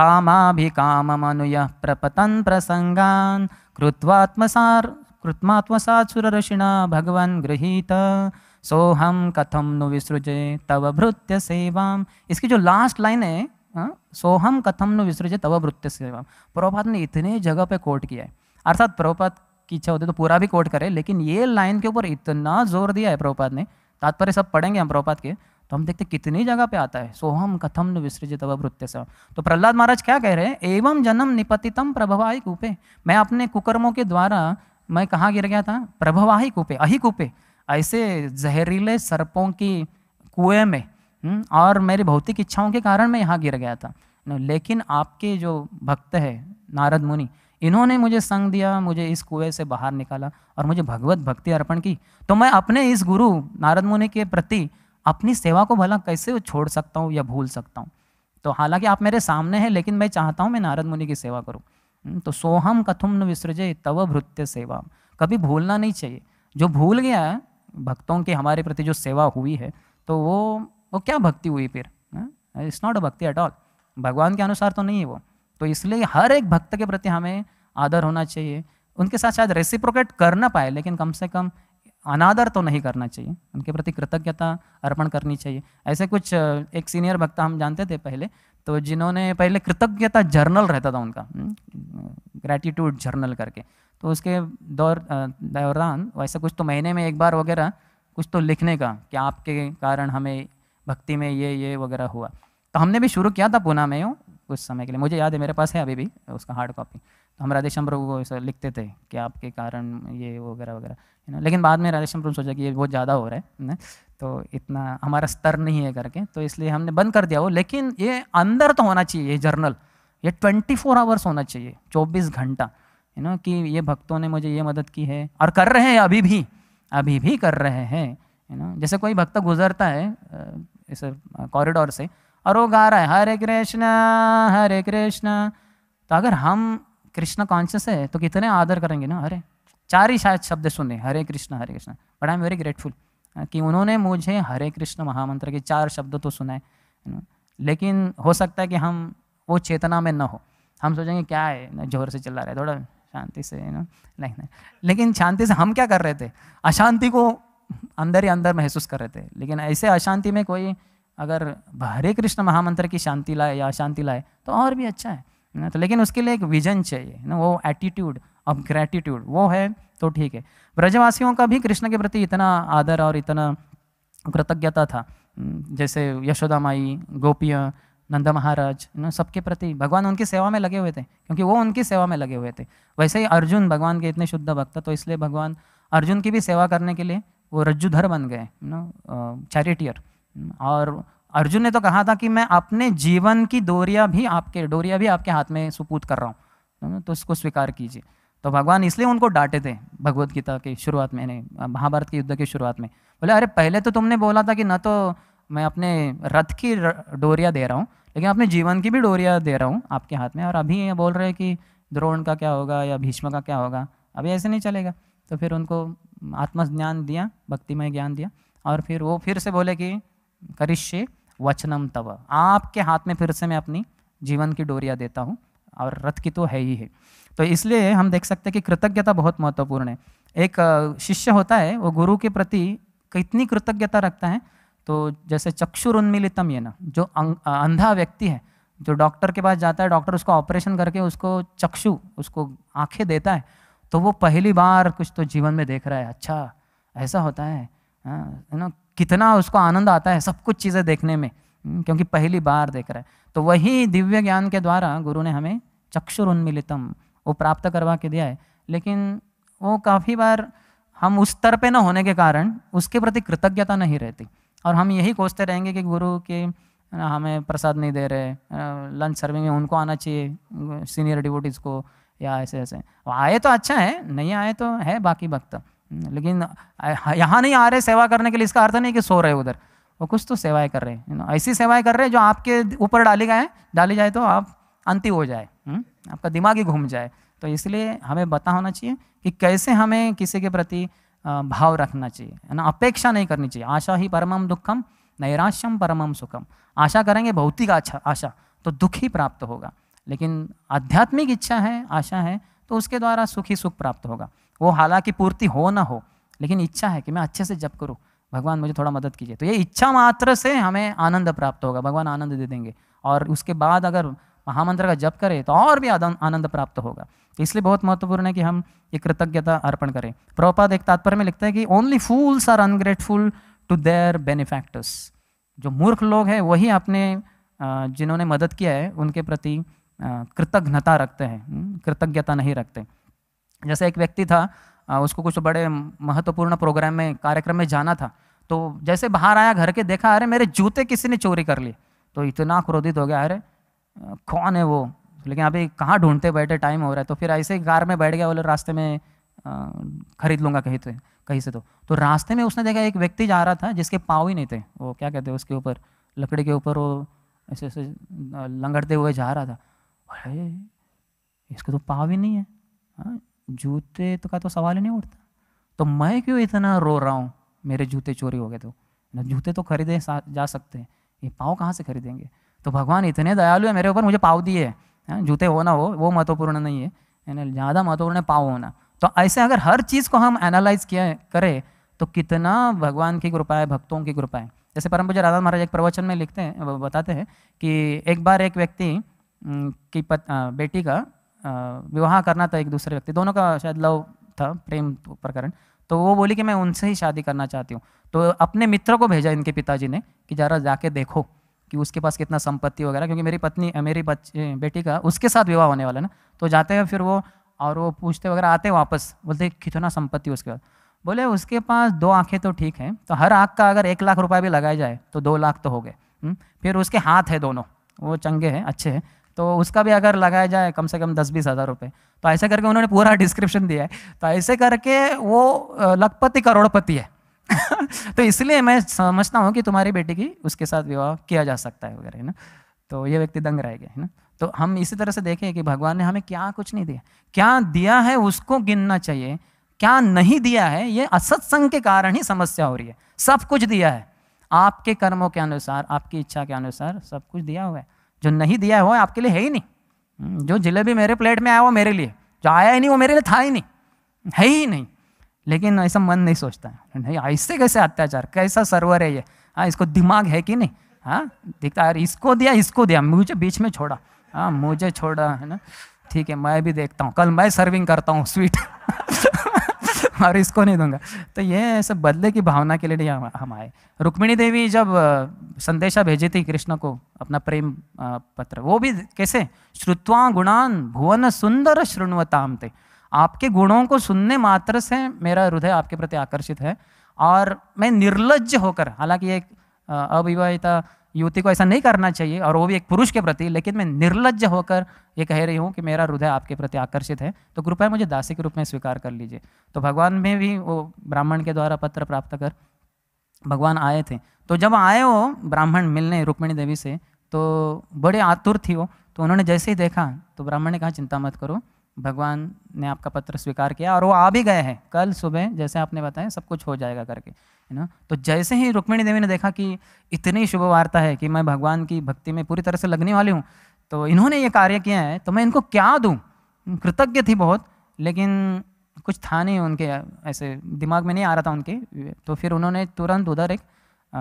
कामाभि काम अनुय प्रपतन प्रसंगान कृत्वात्मसार कृत्मात्मसा ऋषिणा भगवान गृहीता सोहम कथम नु विसृजे तव भृत्य सेवाम इसकी जो लास्ट लाइन है हाँ, सोहम कथम नु विसृजे तव भृत्य सेवाम प्रभुपाद ने इतने जगह पे कोट किया है अर्थात प्रभुपाद की इच्छा होती तो पूरा भी कोट करे लेकिन ये लाइन के ऊपर इतना जोर दिया है प्रभुपाद ने तात्पर्य सब पढ़ेंगे हम प्रभुपाद के तो हम देखते कितनी जगह पे आता है सोहम कथम न तव भृत्य सेवा तो प्रहलाद महाराज क्या कह रहे हैं एवं जन्म निपतितम प्रभवाही कूपे मैं अपने कुकर्मों के द्वारा मैं कहाँ गिर गया था प्रभवाही कूपे अही कूपे ऐसे जहरीले सर्पों की कुएं में हम्म, और मेरी भौतिक इच्छाओं के कारण मैं यहाँ गिर गया था लेकिन आपके जो भक्त है नारद मुनि इन्होंने मुझे संग दिया मुझे इस कुएं से बाहर निकाला और मुझे भगवत भक्ति अर्पण की तो मैं अपने इस गुरु नारद मुनि के प्रति अपनी सेवा को भला कैसे छोड़ सकता हूँ या भूल सकता हूँ तो हालांकि आप मेरे सामने हैं लेकिन मैं चाहता हूँ मैं नारद मुनि की सेवा करूँ हम्म, तो सोहम कथुम न विसृजे तव भृत्य सेवा कभी भूलना नहीं चाहिए जो भूल गया है भक्तों की हमारे प्रति जो सेवा हुई है तो वो वो क्या भक्ति हुई फिर इट्स नॉट अ भक्ति एट ऑल भगवान के अनुसार तो नहीं है वो तो इसलिए हर एक भक्त के प्रति हमें आदर होना चाहिए उनके साथ शायद रेसिप्रोकेट कर ना पाए लेकिन कम से कम अनादर तो नहीं करना चाहिए उनके प्रति कृतज्ञता अर्पण करनी चाहिए ऐसे कुछ एक सीनियर भक्त हम जानते थे पहले तो जिन्होंने पहले कृतज्ञता जर्नल रहता था उनका ग्रैटिट्यूड हम्म, जर्नल करके तो उसके दौर दौरान वैसा कुछ तो महीने में एक बार वगैरह कुछ तो लिखने का कि आपके कारण हमें भक्ति में ये ये वगैरह हुआ तो हमने भी शुरू किया था पुणे में कुछ समय के लिए मुझे याद है मेरे पास है अभी भी उसका हार्ड कॉपी तो हम राधेश्याम प्रभु को ऐसा लिखते थे कि आपके कारण ये वगैरह वगैरह है ना लेकिन बाद में राधेश्याम प्रभु सोचा कि ये बहुत ज़्यादा हो रहा है ना तो इतना हमारा स्तर नहीं है करके तो इसलिए हमने बंद कर दिया वो लेकिन ये अंदर तो होना चाहिए ये जर्नल ये ट्वेंटी फोर आवर्स होना चाहिए चौबीस घंटा यू नो कि ये भक्तों ने मुझे ये मदद की है और कर रहे हैं अभी भी अभी भी कर रहे हैं यू नो जैसे कोई भक्त गुजरता है इस कॉरिडोर से और वो गा रहा है हरे कृष्णा हरे कृष्णा तो अगर हम कृष्ण कॉन्शियस है तो कितने आदर करेंगे ना अरे चार ही शायद शब्द सुने Hare Krishna Hare Krishna but I am very grateful कि उन्होंने मुझे हरे कृष्ण महामंत्र के चार शब्द तो सुनाए लेकिन हो सकता है कि हम वो चेतना में न हो हम सोचेंगे क्या है जोर से चिल्ला रहा है थोड़ा शांति से ना नहीं नहीं लेकिन शांति से हम क्या कर रहे थे अशांति को अंदर ही अंदर महसूस कर रहे थे लेकिन ऐसे अशांति में कोई अगर हरे कृष्ण महामंत्र की शांति लाए या अशांति लाए तो और भी अच्छा है ना तो लेकिन उसके लिए एक विजन चाहिए ना वो एटीट्यूड ऑफ ग्रैटिट्यूड वो है तो ठीक है ब्रजवासियों का भी कृष्ण के प्रति इतना आदर और इतना कृतज्ञता था जैसे यशोदा माई गोपियाँ नंद महाराज ना सबके प्रति भगवान उनकी सेवा में लगे हुए थे क्योंकि वो उनकी सेवा में लगे हुए थे वैसे ही अर्जुन भगवान के इतने शुद्ध भक्त तो इसलिए भगवान अर्जुन की भी सेवा करने के लिए वो रज्जुधर बन गए ना चैरिटियर और अर्जुन ने तो कहा था कि मैं अपने जीवन की डोरिया भी आपके डोरिया भी आपके हाथ में सुपूत कर रहा हूँ तो उसको स्वीकार कीजिए तो भगवान इसलिए उनको डांटे थे भगवत गीता की शुरुआत में महाभारत के युद्ध की शुरुआत में बोले अरे पहले तो तुमने बोला था कि न तो मैं अपने रथ की डोरिया दे रहा हूँ लेकिन अपने जीवन की भी डोरिया दे रहा हूँ आपके हाथ में और अभी ये बोल रहे हैं कि द्रोण का क्या होगा या भीष्म का क्या होगा अभी ऐसे नहीं चलेगा तो फिर उनको आत्मज्ञान दिया भक्तिमय ज्ञान दिया और फिर वो फिर से बोले कि करिष्य वचनम तव आपके हाथ में फिर से मैं अपनी जीवन की डोरिया देता हूँ और रथ की तो है ही है तो इसलिए हम देख सकते हैं कि कृतज्ञता बहुत महत्वपूर्ण है एक शिष्य होता है वो गुरु के प्रति कितनी कृतज्ञता रखता है तो जैसे चक्षुर उन्मिलितम ये ना जो अं, अंधा व्यक्ति है जो डॉक्टर के पास जाता है डॉक्टर उसको ऑपरेशन करके उसको चक्षु उसको आंखें देता है तो वो पहली बार कुछ तो जीवन में देख रहा है अच्छा ऐसा होता है हाँ, है ना कितना उसको आनंद आता है सब कुछ चीज़ें देखने में हम्म, क्योंकि पहली बार देख रहा है तो वही दिव्य ज्ञान के द्वारा गुरु ने हमें चक्षुरुन्मिलितम वो प्राप्त करवा के दिया है लेकिन वो काफ़ी बार हम उस स्तर पे ना होने के कारण उसके प्रति कृतज्ञता नहीं रहती और हम यही कोसते रहेंगे कि गुरु के हमें प्रसाद नहीं दे रहे लंच सर्विंग में उनको आना चाहिए सीनियर डिवोटीज़ को या ऐसे ऐसे आए तो अच्छा है नहीं आए तो है बाकी वक्त लेकिन यहाँ नहीं आ रहे सेवा करने के लिए इसका अर्थ नहीं कि सो रहे उधर वो कुछ तो सेवाएं कर रहे हैं ऐसी सेवाएं कर रहे हैं जो आपके ऊपर डाली गए डाली जाए तो आप अंति हो जाए हुँ? हम्म। आपका दिमाग ही घूम जाए तो इसलिए हमें पता होना चाहिए कि कैसे हमें किसी के प्रति भाव रखना चाहिए है ना अपेक्षा नहीं करनी चाहिए आशा ही परमम दुखम नैराश्यम परमम सुखम आशा करेंगे भौतिक आशा आशा तो दुख ही प्राप्त होगा लेकिन आध्यात्मिक इच्छा है आशा है तो उसके द्वारा सुख ही सुख प्राप्त होगा वो हालांकि पूर्ति हो ना हो लेकिन इच्छा है कि मैं अच्छे से जप करूँ भगवान मुझे थोड़ा मदद कीजिए तो ये इच्छा मात्र से हमें आनंद प्राप्त होगा भगवान आनंद दे देंगे और उसके बाद अगर महामंत्र का जप करें तो और भी आनंद प्राप्त होगा इसलिए बहुत महत्वपूर्ण है कि हम ये कृतज्ञता अर्पण करें प्रभुपाद एक तात्पर्य में लिखते हैं कि only fools are ungrateful to their benefactors जो मूर्ख लोग हैं वही अपने जिन्होंने मदद किया है उनके प्रति कृतज्ञता रखते हैं हम्म, कृतज्ञता नहीं रखते जैसे एक व्यक्ति था उसको कुछ बड़े महत्वपूर्ण प्रोग्राम में कार्यक्रम में जाना था तो जैसे बाहर आया घर के देखा अरे मेरे जूते किसी ने चोरी कर लिए तो इतना क्रोधित हो गया अरे कौन है वो लेकिन अभी कहाँ ढूंढते बैठे टाइम हो रहा है तो फिर ऐसे ही कार में बैठ गया बोले रास्ते में खरीद लूँगा कहीं तो कहीं से तो तो रास्ते में उसने देखा एक व्यक्ति जा रहा था जिसके पाँव ही नहीं थे वो क्या कहते हैं उसके ऊपर लकड़ी के ऊपर वो ऐसे ऐसे लंगड़ते हुए जा रहा था अरे इसके तो पाँव ही नहीं है हाँ, जूते तो का तो सवाल ही नहीं उठता तो मैं क्यों इतना रो रहा हूँ मेरे जूते चोरी हो गए तो जूते तो खरीदे जा सकते हैं ये पाँव कहाँ से खरीदेंगे तो भगवान इतने दयालु है मेरे ऊपर मुझे पाव दिए है हाँ, जूते हो ना हो वो महत्वपूर्ण नहीं है ना ज़्यादा महत्वपूर्ण है पाव होना तो ऐसे अगर हर चीज़ को हम एनालाइज किया करें तो कितना भगवान की कृपा है भक्तों की कृपा है जैसे परम पूजा राधा महाराज एक प्रवचन में लिखते हैं बताते हैं कि एक बार एक व्यक्ति की पत, आ, बेटी का विवाह करना था एक दूसरे व्यक्ति दोनों का शायद लव था प्रेम प्रकरण तो वो बोली कि मैं उनसे ही शादी करना चाहती हूँ तो अपने मित्र को भेजा इनके पिताजी ने कि जरा जाके देखो कि उसके पास कितना संपत्ति वगैरह क्योंकि मेरी पत्नी मेरी बच्चे बेटी का उसके साथ विवाह होने वाला ना तो जाते हैं फिर वो और वो पूछते वगैरह आते वापस बोलते कितना संपत्ति उसके पास बोले उसके पास दो आँखें तो ठीक हैं तो हर आँख का अगर एक लाख रुपये भी लगाया जाए तो दो लाख तो हो गए हम्म। फिर उसके हाथ है दोनों वो चंगे हैं अच्छे हैं तो उसका भी अगर लगाया जाए कम से कम दस बीस हज़ार रुपये तो ऐसे करके उन्होंने पूरा डिस्क्रिप्शन [laughs] दिया है तो ऐसे करके वो लखपति करोड़पति है [laughs] तो इसलिए मैं समझता हूँ कि तुम्हारी बेटी की उसके साथ विवाह किया जा सकता है वगैरह है ना तो ये व्यक्ति दंग रह गए है ना तो हम इसी तरह से देखें कि भगवान ने हमें क्या कुछ नहीं दिया क्या दिया है उसको गिनना चाहिए क्या नहीं दिया है ये असत्संग के कारण ही समस्या हो रही है सब कुछ दिया है आपके कर्मों के अनुसार आपकी इच्छा के अनुसार सब कुछ दिया हुआ है जो नहीं दिया हुआ है आपके लिए है ही नहीं हम्म, जो जिलेबी मेरे प्लेट में आया वो मेरे लिए जो आया ही नहीं वो मेरे लिए था ही नहीं है ही नहीं लेकिन ऐसा मन नहीं सोचता है नहीं ऐसे कैसे अत्याचार कैसा सर्वर है ये हाँ इसको दिमाग है कि नहीं हाँ दिखता यार इसको दिया इसको दिया मुझे बीच में छोड़ा हाँ मुझे छोड़ा है ना ठीक है मैं भी देखता हूँ कल मैं सर्विंग करता हूँ स्वीट [laughs] और इसको नहीं दूंगा तो ये सब बदले की भावना के लिए हम, हम आए रुक्मिणी देवी जब संदेशा भेजी थी कृष्ण को अपना प्रेम पत्र वो भी कैसे श्रुत्वा गुणान भुवन सुंदर श्रृणवताम थे आपके गुणों को सुनने मात्र से मेरा हृदय आपके प्रति आकर्षित है और मैं निर्लज होकर हालांकि एक अविवाहिता युवती को ऐसा नहीं करना चाहिए और वो भी एक पुरुष के प्रति लेकिन मैं निर्लज होकर ये कह रही हूँ कि मेरा हृदय आपके प्रति आकर्षित है तो कृपया मुझे दासी के रूप में स्वीकार कर लीजिए तो भगवान में भी वो ब्राह्मण के द्वारा पत्र प्राप्त कर भगवान आए थे तो जब आए वो ब्राह्मण मिलने रुक्मिणी देवी से तो बड़े आतुर थी वो तो उन्होंने जैसे ही देखा तो ब्राह्मण ने कहा चिंता मत करो भगवान ने आपका पत्र स्वीकार किया और वो आ भी गए हैं कल सुबह जैसे आपने बताया सब कुछ हो जाएगा करके है ना तो जैसे ही रुक्मिणी देवी ने देखा कि इतनी शुभ वार्ता है कि मैं भगवान की भक्ति में पूरी तरह से लगने वाली हूँ तो इन्होंने ये कार्य किया है तो मैं इनको क्या दूँ कृतज्ञ थी बहुत लेकिन कुछ था नहीं उनके ऐसे दिमाग में नहीं आ रहा था उनके तो फिर उन्होंने तुरंत उधर एक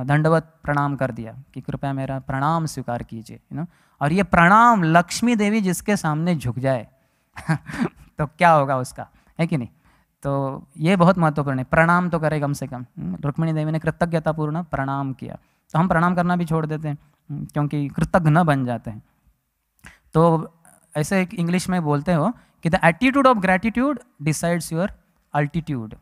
दंडवत प्रणाम कर दिया कि कृपया मेरा प्रणाम स्वीकार कीजिए है ना और ये प्रणाम लक्ष्मी देवी जिसके सामने झुक जाए [laughs] तो क्या होगा उसका है कि नहीं तो ये बहुत महत्वपूर्ण है प्रणाम तो करे कम से कम हम्म, रुक्मिणी देवी ने कृतज्ञतापूर्ण प्रणाम किया तो हम प्रणाम करना भी छोड़ देते हैं हम्म, क्योंकि कृतज्ञ बन जाते हैं तो ऐसे एक इंग्लिश में बोलते हो कि the attitude of gratitude decides your altitude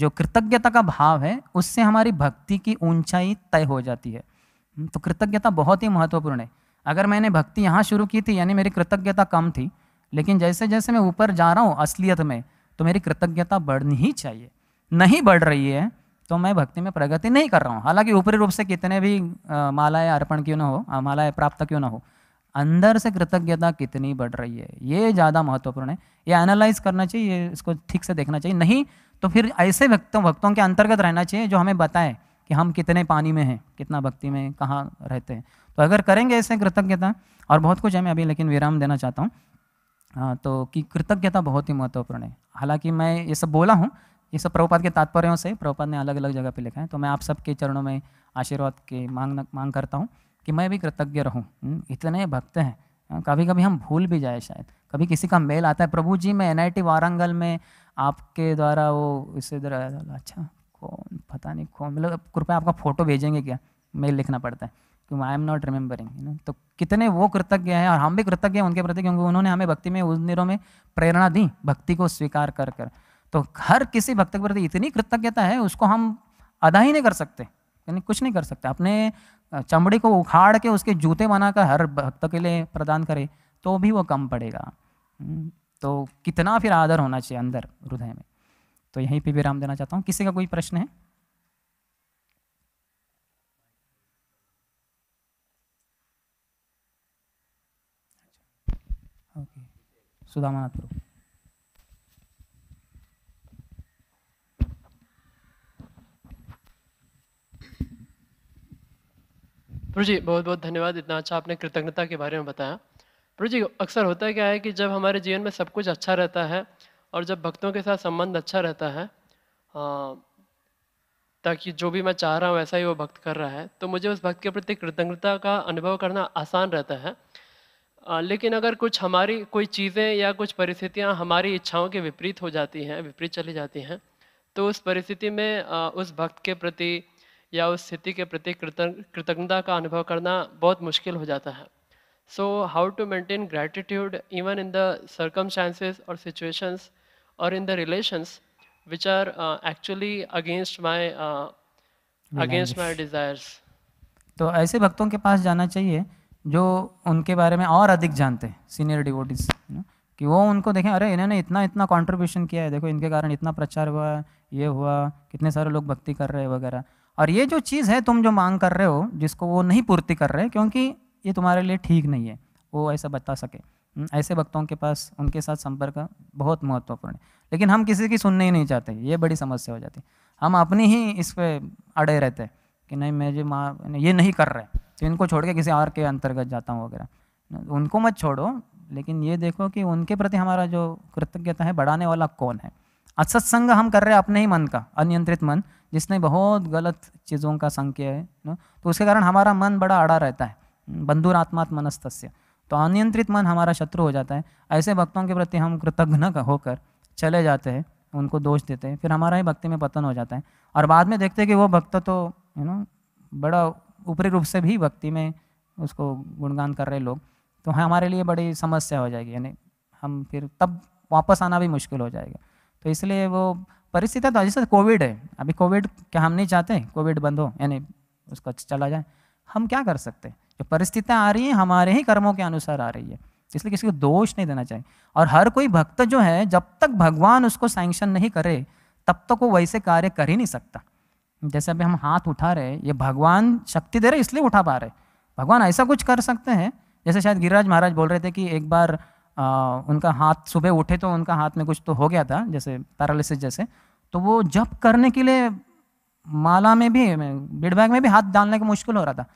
जो कृतज्ञता का भाव है उससे हमारी भक्ति की ऊंचाई तय हो जाती है हम्म, तो कृतज्ञता बहुत ही महत्वपूर्ण है अगर मैंने भक्ति यहाँ शुरू की थी यानी मेरी कृतज्ञता कम थी लेकिन जैसे जैसे मैं ऊपर जा रहा हूँ असलियत में तो मेरी कृतज्ञता बढ़नी ही चाहिए नहीं बढ़ रही है तो मैं भक्ति में प्रगति नहीं कर रहा हूँ हालांकि ऊपरी रूप से कितने भी मालाएं अर्पण क्यों ना हो मालाएं प्राप्त क्यों ना हो अंदर से कृतज्ञता कितनी बढ़ रही है ये ज़्यादा महत्वपूर्ण है ये एनालाइज करना चाहिए इसको ठीक से देखना चाहिए नहीं तो फिर ऐसे भक्तों भक्तों के अंतर्गत रहना चाहिए जो हमें बताएं कि हम कितने पानी में हैं कितना भक्ति में कहाँ रहते हैं तो अगर करेंगे ऐसे कृतज्ञता और बहुत कुछ है मैं अभी लेकिन विराम देना चाहता हूँ हाँ तो कि कृतज्ञता बहुत ही महत्वपूर्ण है हालांकि मैं ये सब बोला हूँ ये सब प्रभुपाद के तात्पर्यों से प्रभुपाद ने अलग अलग जगह पे लिखा है तो मैं आप सबके चरणों में आशीर्वाद के मांग मांग करता हूँ कि मैं भी कृतज्ञ रहूँ हम्म, इतने भक्त हैं कभी कभी हम भूल भी जाए शायद कभी किसी का मेल आता है प्रभु जी मैं एन आई वारंगल में आपके द्वारा वो इससे इधर अच्छा कौन पता नहीं कौन मतलब कृपया आपका फ़ोटो भेजेंगे क्या मेल लिखना पड़ता है क्यों I am not remembering you know तो कितने वो कृतज्ञ हैं और हम भी कृतज्ञ हैं उनके प्रति क्योंकि उन्होंने हमें भक्ति में उस दिनों में प्रेरणा दी भक्ति को स्वीकार कर कर तो हर किसी भक्त के प्रति इतनी कृतज्ञता है उसको हम अदा ही नहीं कर सकते यानी कुछ नहीं कर सकते अपने चमड़ी को उखाड़ के उसके जूते बनाकर हर भक्त के लिए प्रदान करे तो भी वो कम पड़ेगा हम्म, तो कितना फिर आदर होना चाहिए अंदर हृदय में तो यहीं पे विराम देना चाहता हूँ किसी का कोई प्रश्न है सुदामानाथ प्रभु प्रभु जी बहुत बहुत धन्यवाद इतना अच्छा आपने कृतज्ञता के बारे में बताया प्रभु जी अक्सर होता क्या है कि जब हमारे जीवन में सब कुछ अच्छा रहता है और जब भक्तों के साथ संबंध अच्छा रहता है ताकि जो भी मैं चाह रहा हूँ वैसा ही वो भक्त कर रहा है तो मुझे उस भक्त के प्रति कृतज्ञता का अनुभव करना आसान रहता है लेकिन अगर कुछ हमारी कोई चीज़ें या कुछ परिस्थितियाँ हमारी इच्छाओं के विपरीत हो जाती हैं विपरीत चली जाती हैं तो उस परिस्थिति में उस भक्त के प्रति या उस स्थिति के प्रति कृतज्ञता का अनुभव करना बहुत मुश्किल हो जाता है so how to maintain gratitude even in the circumstances और सिचुएशंस और in the relations which are actually against my against my desires तो ऐसे भक्तों के पास जाना चाहिए जो उनके बारे में और अधिक जानते हैं सीनियर डिवोटिस कि वो उनको देखें अरे इन्होंने इतना इतना कंट्रीब्यूशन किया है देखो इनके कारण इतना प्रचार हुआ ये हुआ कितने सारे लोग भक्ति कर रहे हैं वगैरह और ये जो चीज़ है तुम जो मांग कर रहे हो जिसको वो नहीं पूर्ति कर रहे क्योंकि ये तुम्हारे लिए ठीक नहीं है वो ऐसा बता सके हम्म, ऐसे भक्तों के पास उनके साथ संपर्क बहुत महत्वपूर्ण है लेकिन हम किसी की सुनने ही नहीं चाहते ये बड़ी समस्या हो जाती हम अपनी ही इस पर अड़े रहते हैं कि नहीं मैं जो माँ ये नहीं कर रहे तो इनको छोड़ के किसी और के अंतर्गत जाता हूँ वगैरह उनको मत छोड़ो लेकिन ये देखो कि उनके प्रति हमारा जो कृतज्ञता है बढ़ाने वाला कौन है असत्संग हम कर रहे हैं अपने ही मन का अनियंत्रित मन जिसने बहुत गलत चीज़ों का संग किया है ना तो उसके कारण हमारा मन बड़ा अड़ा रहता है बंधुर आत्मात् मनस्तस्य तो अनियंत्रित मन हमारा शत्रु हो जाता है ऐसे भक्तों के प्रति हम कृतज्ञ होकर चले जाते हैं उनको दोष देते हैं फिर हमारा ही भक्ति में पतन हो जाता है और बाद में देखते हैं कि वो भक्त तो यू नो बड़ा ऊपरी रूप से भी भक्ति में उसको गुणगान कर रहे लोग तो हाँ हमारे लिए बड़ी समस्या हो जाएगी यानी हम फिर तब वापस आना भी मुश्किल हो जाएगा तो इसलिए वो परिस्थितियाँ तो जैसे कोविड है अभी कोविड क्या हम नहीं चाहते कोविड बंद हो यानी उसका चला जाए हम क्या कर सकते हैं जो परिस्थितियाँ आ रही हैं हमारे ही कर्मों के अनुसार आ रही है इसलिए किसी को दोष नहीं देना चाहिए और हर कोई भक्त जो है जब तक भगवान उसको सैंक्शन नहीं करे तब तक तो वो वैसे कार्य कर ही नहीं सकता जैसे अभी हम हाथ उठा रहे ये भगवान शक्ति दे रहे इसलिए उठा पा रहे भगवान ऐसा कुछ कर सकते हैं जैसे शायद गिरिराज महाराज बोल रहे थे कि एक बार आ, उनका हाथ सुबह उठे तो उनका हाथ में कुछ तो हो गया था जैसे पैरालिसिस जैसे तो वो जब करने के लिए माला में भी बिड बैग में भी हाथ डालने का मुश्किल हो रहा था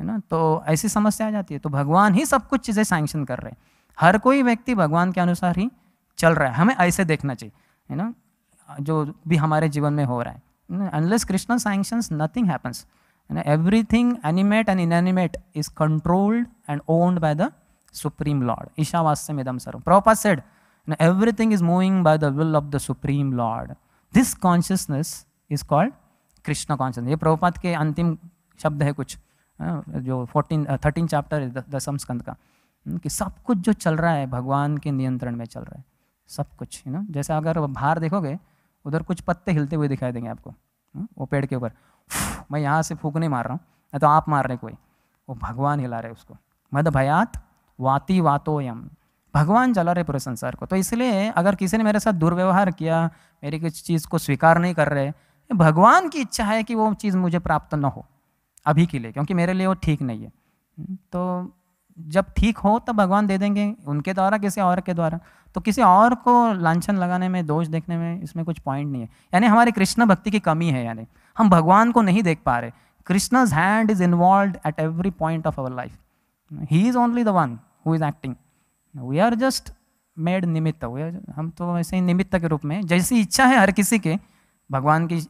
है ना तो ऐसी समस्या आ जाती है तो भगवान ही सब कुछ चीज़ें सैंक्शन कर रहे हैं हर कोई व्यक्ति भगवान के अनुसार ही चल रहा है हमें ऐसे देखना चाहिए है ना जो भी हमारे जीवन में हो रहा है unless Krishna sanctions, nothing happens. And everything animate and inanimate is controlled and owned by the Supreme Lord. Ishavasyam idam sarvam. Prabhupada said, everything is moving by the will of the Supreme Lord. This consciousness is called Krishna consciousness. ये प्रभुपाद के अंतिम शब्द है कुछ जो fourteen thirteen chapter दसम स्कंद का कि सब कुछ जो चल रहा है भगवान के नियंत्रण में चल रहा है सब कुछ यू नो जैसे अगर भार देखोगे उधर कुछ पत्ते हिलते हुए दिखाई देंगे आपको हम्म, वो पेड़ के ऊपर मैं यहाँ से फूक नहीं मार रहा हूँ नहीं तो आप मार रहे कोई वो भगवान हिला रहे उसको मद भयात वाती वातोयम भगवान चला रहे पूरे संसार को तो इसलिए अगर किसी ने मेरे साथ दुर्व्यवहार किया मेरी किसी चीज़ को स्वीकार नहीं कर रहे भगवान की इच्छा है कि वो चीज़ मुझे प्राप्त न हो अभी के लिए क्योंकि मेरे लिए वो ठीक नहीं है हम्म, तो जब ठीक हो तब भगवान दे देंगे उनके द्वारा किसी और के द्वारा तो किसी और को लांछन लगाने में दोष देखने में इसमें कुछ पॉइंट नहीं है यानी हमारी कृष्ण भक्ति की कमी है यानी हम भगवान को नहीं देख पा रहे Krishna's hand is involved at every point of our life he is only the one who is acting we are just made निमित्त वी आर हम तो ऐसे ही निमित्त के रूप में जैसी इच्छा है हर किसी के भगवान की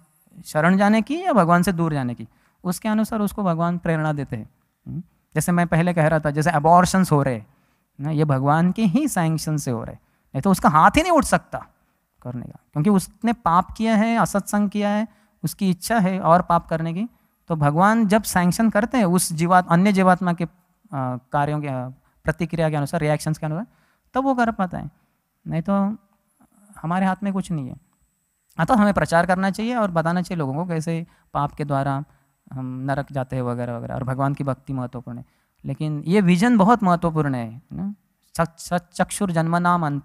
शरण जाने की या भगवान से दूर जाने की उसके अनुसार उसको भगवान प्रेरणा देते हैं जैसे मैं पहले कह रहा था जैसे अबॉर्शंस हो रहे ना ये भगवान के ही सैंक्शन से हो रहे नहीं तो उसका हाथ ही नहीं उठ सकता करने का क्योंकि उसने पाप किया है असत्संग किया है उसकी इच्छा है और पाप करने की तो भगवान जब सैंक्शन करते हैं उस जीवा अन्य जीवात्मा के कार्यों के प्रतिक्रिया के अनुसार रिएक्शन के अनुसार तब वो कर पाता है नहीं तो हमारे हाथ में कुछ नहीं है अतः तो हमें प्रचार करना चाहिए और बताना चाहिए लोगों को कैसे पाप के द्वारा हम नरक जाते हैं वगैरह वगैरह और भगवान की भक्ति महत्वपूर्ण है लेकिन ये विजन बहुत महत्वपूर्ण है ना सच चक्षुर जन्म नाम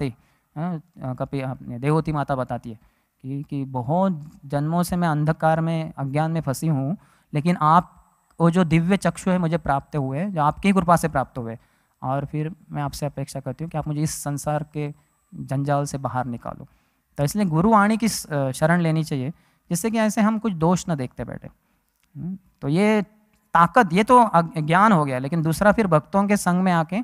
कभी आपने देवती माता बताती है कि कि बहुत जन्मों से मैं अंधकार में अज्ञान में फंसी हूँ लेकिन आप वो जो दिव्य चक्षु है मुझे प्राप्त हुए जो आपकी कृपा से प्राप्त हुए और फिर मैं आपसे अपेक्षा करती हूँ कि आप मुझे इस संसार के जंजाल से बाहर निकालो तो इसलिए गुरुवाणी की शरण लेनी चाहिए जिससे कि ऐसे हम कुछ दोष न देखते बैठे हम्म, तो ये ताकत ये तो ज्ञान हो गया लेकिन दूसरा फिर भक्तों के संग में आके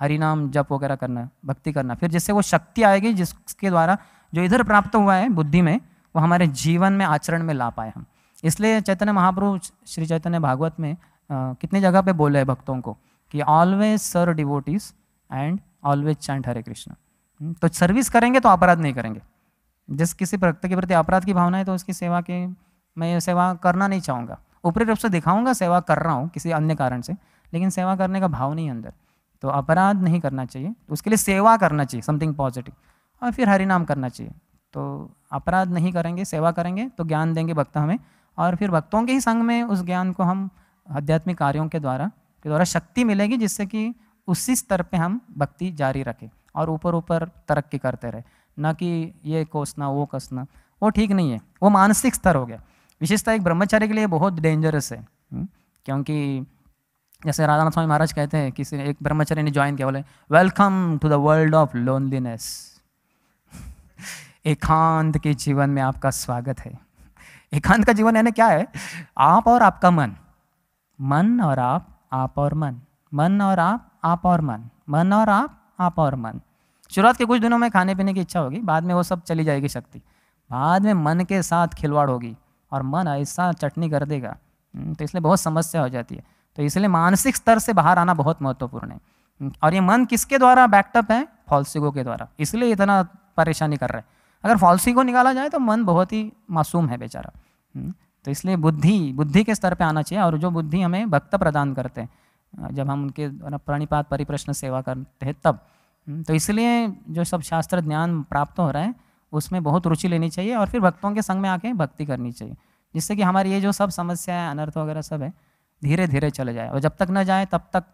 हरिनाम जप वगैरह करना भक्ति करना फिर जिससे वो शक्ति आएगी जिसके द्वारा जो इधर प्राप्त हुआ है बुद्धि में वो हमारे जीवन में आचरण में ला पाए हम इसलिए चैतन्य महाप्रभु श्री चैतन्य भागवत में आ, कितनी जगह पे बोले हैं भक्तों को कि always serve devotees and always chant Hare Krishna तो सर्विस करेंगे तो अपराध नहीं करेंगे जिस किसी भक्त के प्रति अपराध की भावना है तो उसकी सेवा के मैं सेवा करना नहीं चाहूँगा ऊपरी रूप से दिखाऊंगा सेवा कर रहा हूँ किसी अन्य कारण से लेकिन सेवा करने का भाव नहीं अंदर तो अपराध नहीं करना चाहिए तो उसके लिए सेवा करना चाहिए समथिंग पॉजिटिव और फिर हरिनाम करना चाहिए तो अपराध नहीं करेंगे सेवा करेंगे तो ज्ञान देंगे भक्त हमें और फिर भक्तों के ही संग में उस ज्ञान को हम आध्यात्मिक कार्यों के द्वारा के द्वारा शक्ति मिलेगी जिससे कि उसी स्तर पे हम भक्ति जारी रखें और ऊपर ऊपर तरक्की करते रहे ना कि ये कोसना वो कसना वो ठीक नहीं है वो मानसिक स्तर हो गया विशेषता एक ब्रह्मचार्य के लिए बहुत डेंजरस है हम्म, क्योंकि जैसे राधा स्वामी महाराज कहते हैं किसी एक ब्रह्मचार्य ने ज्वाइन किया बोले welcome to the world of loneliness एकांत के जीवन में आपका स्वागत है एकांत का जीवन यानी क्या है आप और आपका मन मन और आप आप और मन मन और आप आप और मन मन और आप आप और मन शुरुआत के कुछ दिनों में खाने पीने की इच्छा होगी बाद में वो सब चली जाएगी शक्ति बाद में मन के साथ खिलवाड़ होगी और मन ऐसा चटनी कर देगा हम्म, तो इसलिए बहुत समस्या हो जाती है तो इसलिए मानसिक स्तर से बाहर आना बहुत महत्वपूर्ण है हम्म, और ये मन किसके द्वारा बैकटअप है फॉल्सिगो के द्वारा इसलिए इतना परेशानी कर रहा है अगर फॉल्सिगो निकाला जाए तो मन बहुत ही मासूम है बेचारा हम्म, तो इसलिए बुद्धि बुद्धि के स्तर पर आना चाहिए और जो बुद्धि हमें भक्त प्रदान करते हैं जब हम उनके प्रणिपात परिप्रश्न सेवा करते हैं तब तो इसलिए जो सब शास्त्र ज्ञान प्राप्त हो रहा है उसमें बहुत रुचि लेनी चाहिए और फिर भक्तों के संग में आके भक्ति करनी चाहिए जिससे कि हमारी ये जो सब समस्याएं अनर्थ वगैरह सब है धीरे धीरे चले जाए और जब तक न जाए तब तक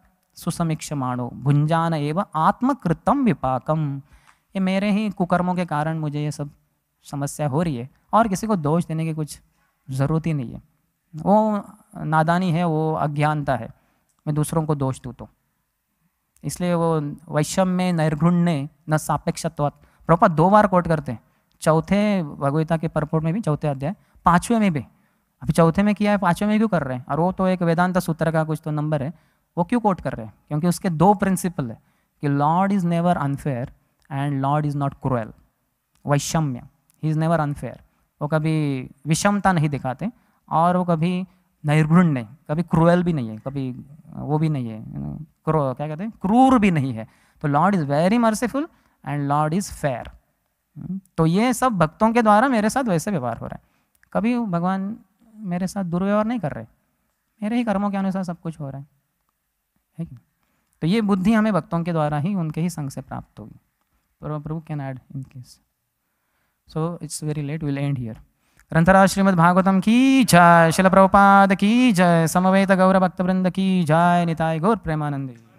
सुसमीक्ष माणो भुंजान एवं आत्मकृतम विपाकम ये मेरे ही कुकर्मों के कारण मुझे ये सब समस्या हो रही है और किसी को दोष देने की कुछ ज़रूरत ही नहीं है वो नादानी है वो अज्ञानता है मैं दूसरों को दोष दू तो इसलिए वो वैषम्य में नैर्घुण्य न सापेक्षत्व प्रॉपर दो बार कोट करते हैं चौथे भगवीता के परपोर्ट में भी चौथे अध्याय पाँचवें में भी अभी चौथे में किया है पाँचवें में क्यों कर रहे हैं और वो तो एक वेदांत सूत्र का कुछ तो नंबर है वो क्यों कोट कर रहे हैं क्योंकि उसके दो प्रिंसिपल है कि Lord is never unfair and Lord is not cruel वैषम्य ही इज़ नेवर अनफेयर वो कभी विषमता नहीं दिखाते और वो कभी निर्घुण नहीं कभी क्रूएल भी नहीं है कभी वो भी नहीं है क्रो क्या कहते हैं क्रूर भी नहीं है तो Lord is very merciful and Lord is fair hmm, तो ये सब भक्तों के द्वारा मेरे साथ वैसे व्यवहार हो रहा है कभी भगवान मेरे साथ दुर्व्यवहार नहीं कर रहे मेरे ही कर्मों के अनुसार सब कुछ हो रहा है है तो ये बुद्धि हमें भक्तों के द्वारा ही उनके ही संघ से प्राप्त होगी Prabhu can add in case so it's very late will and here ग्रंथराज श्रीमद भागवतम की जय शिल प्रभुपाद की जय समवेत गौर भक्तवृंद की जय निताय गौर प्रेमानंदी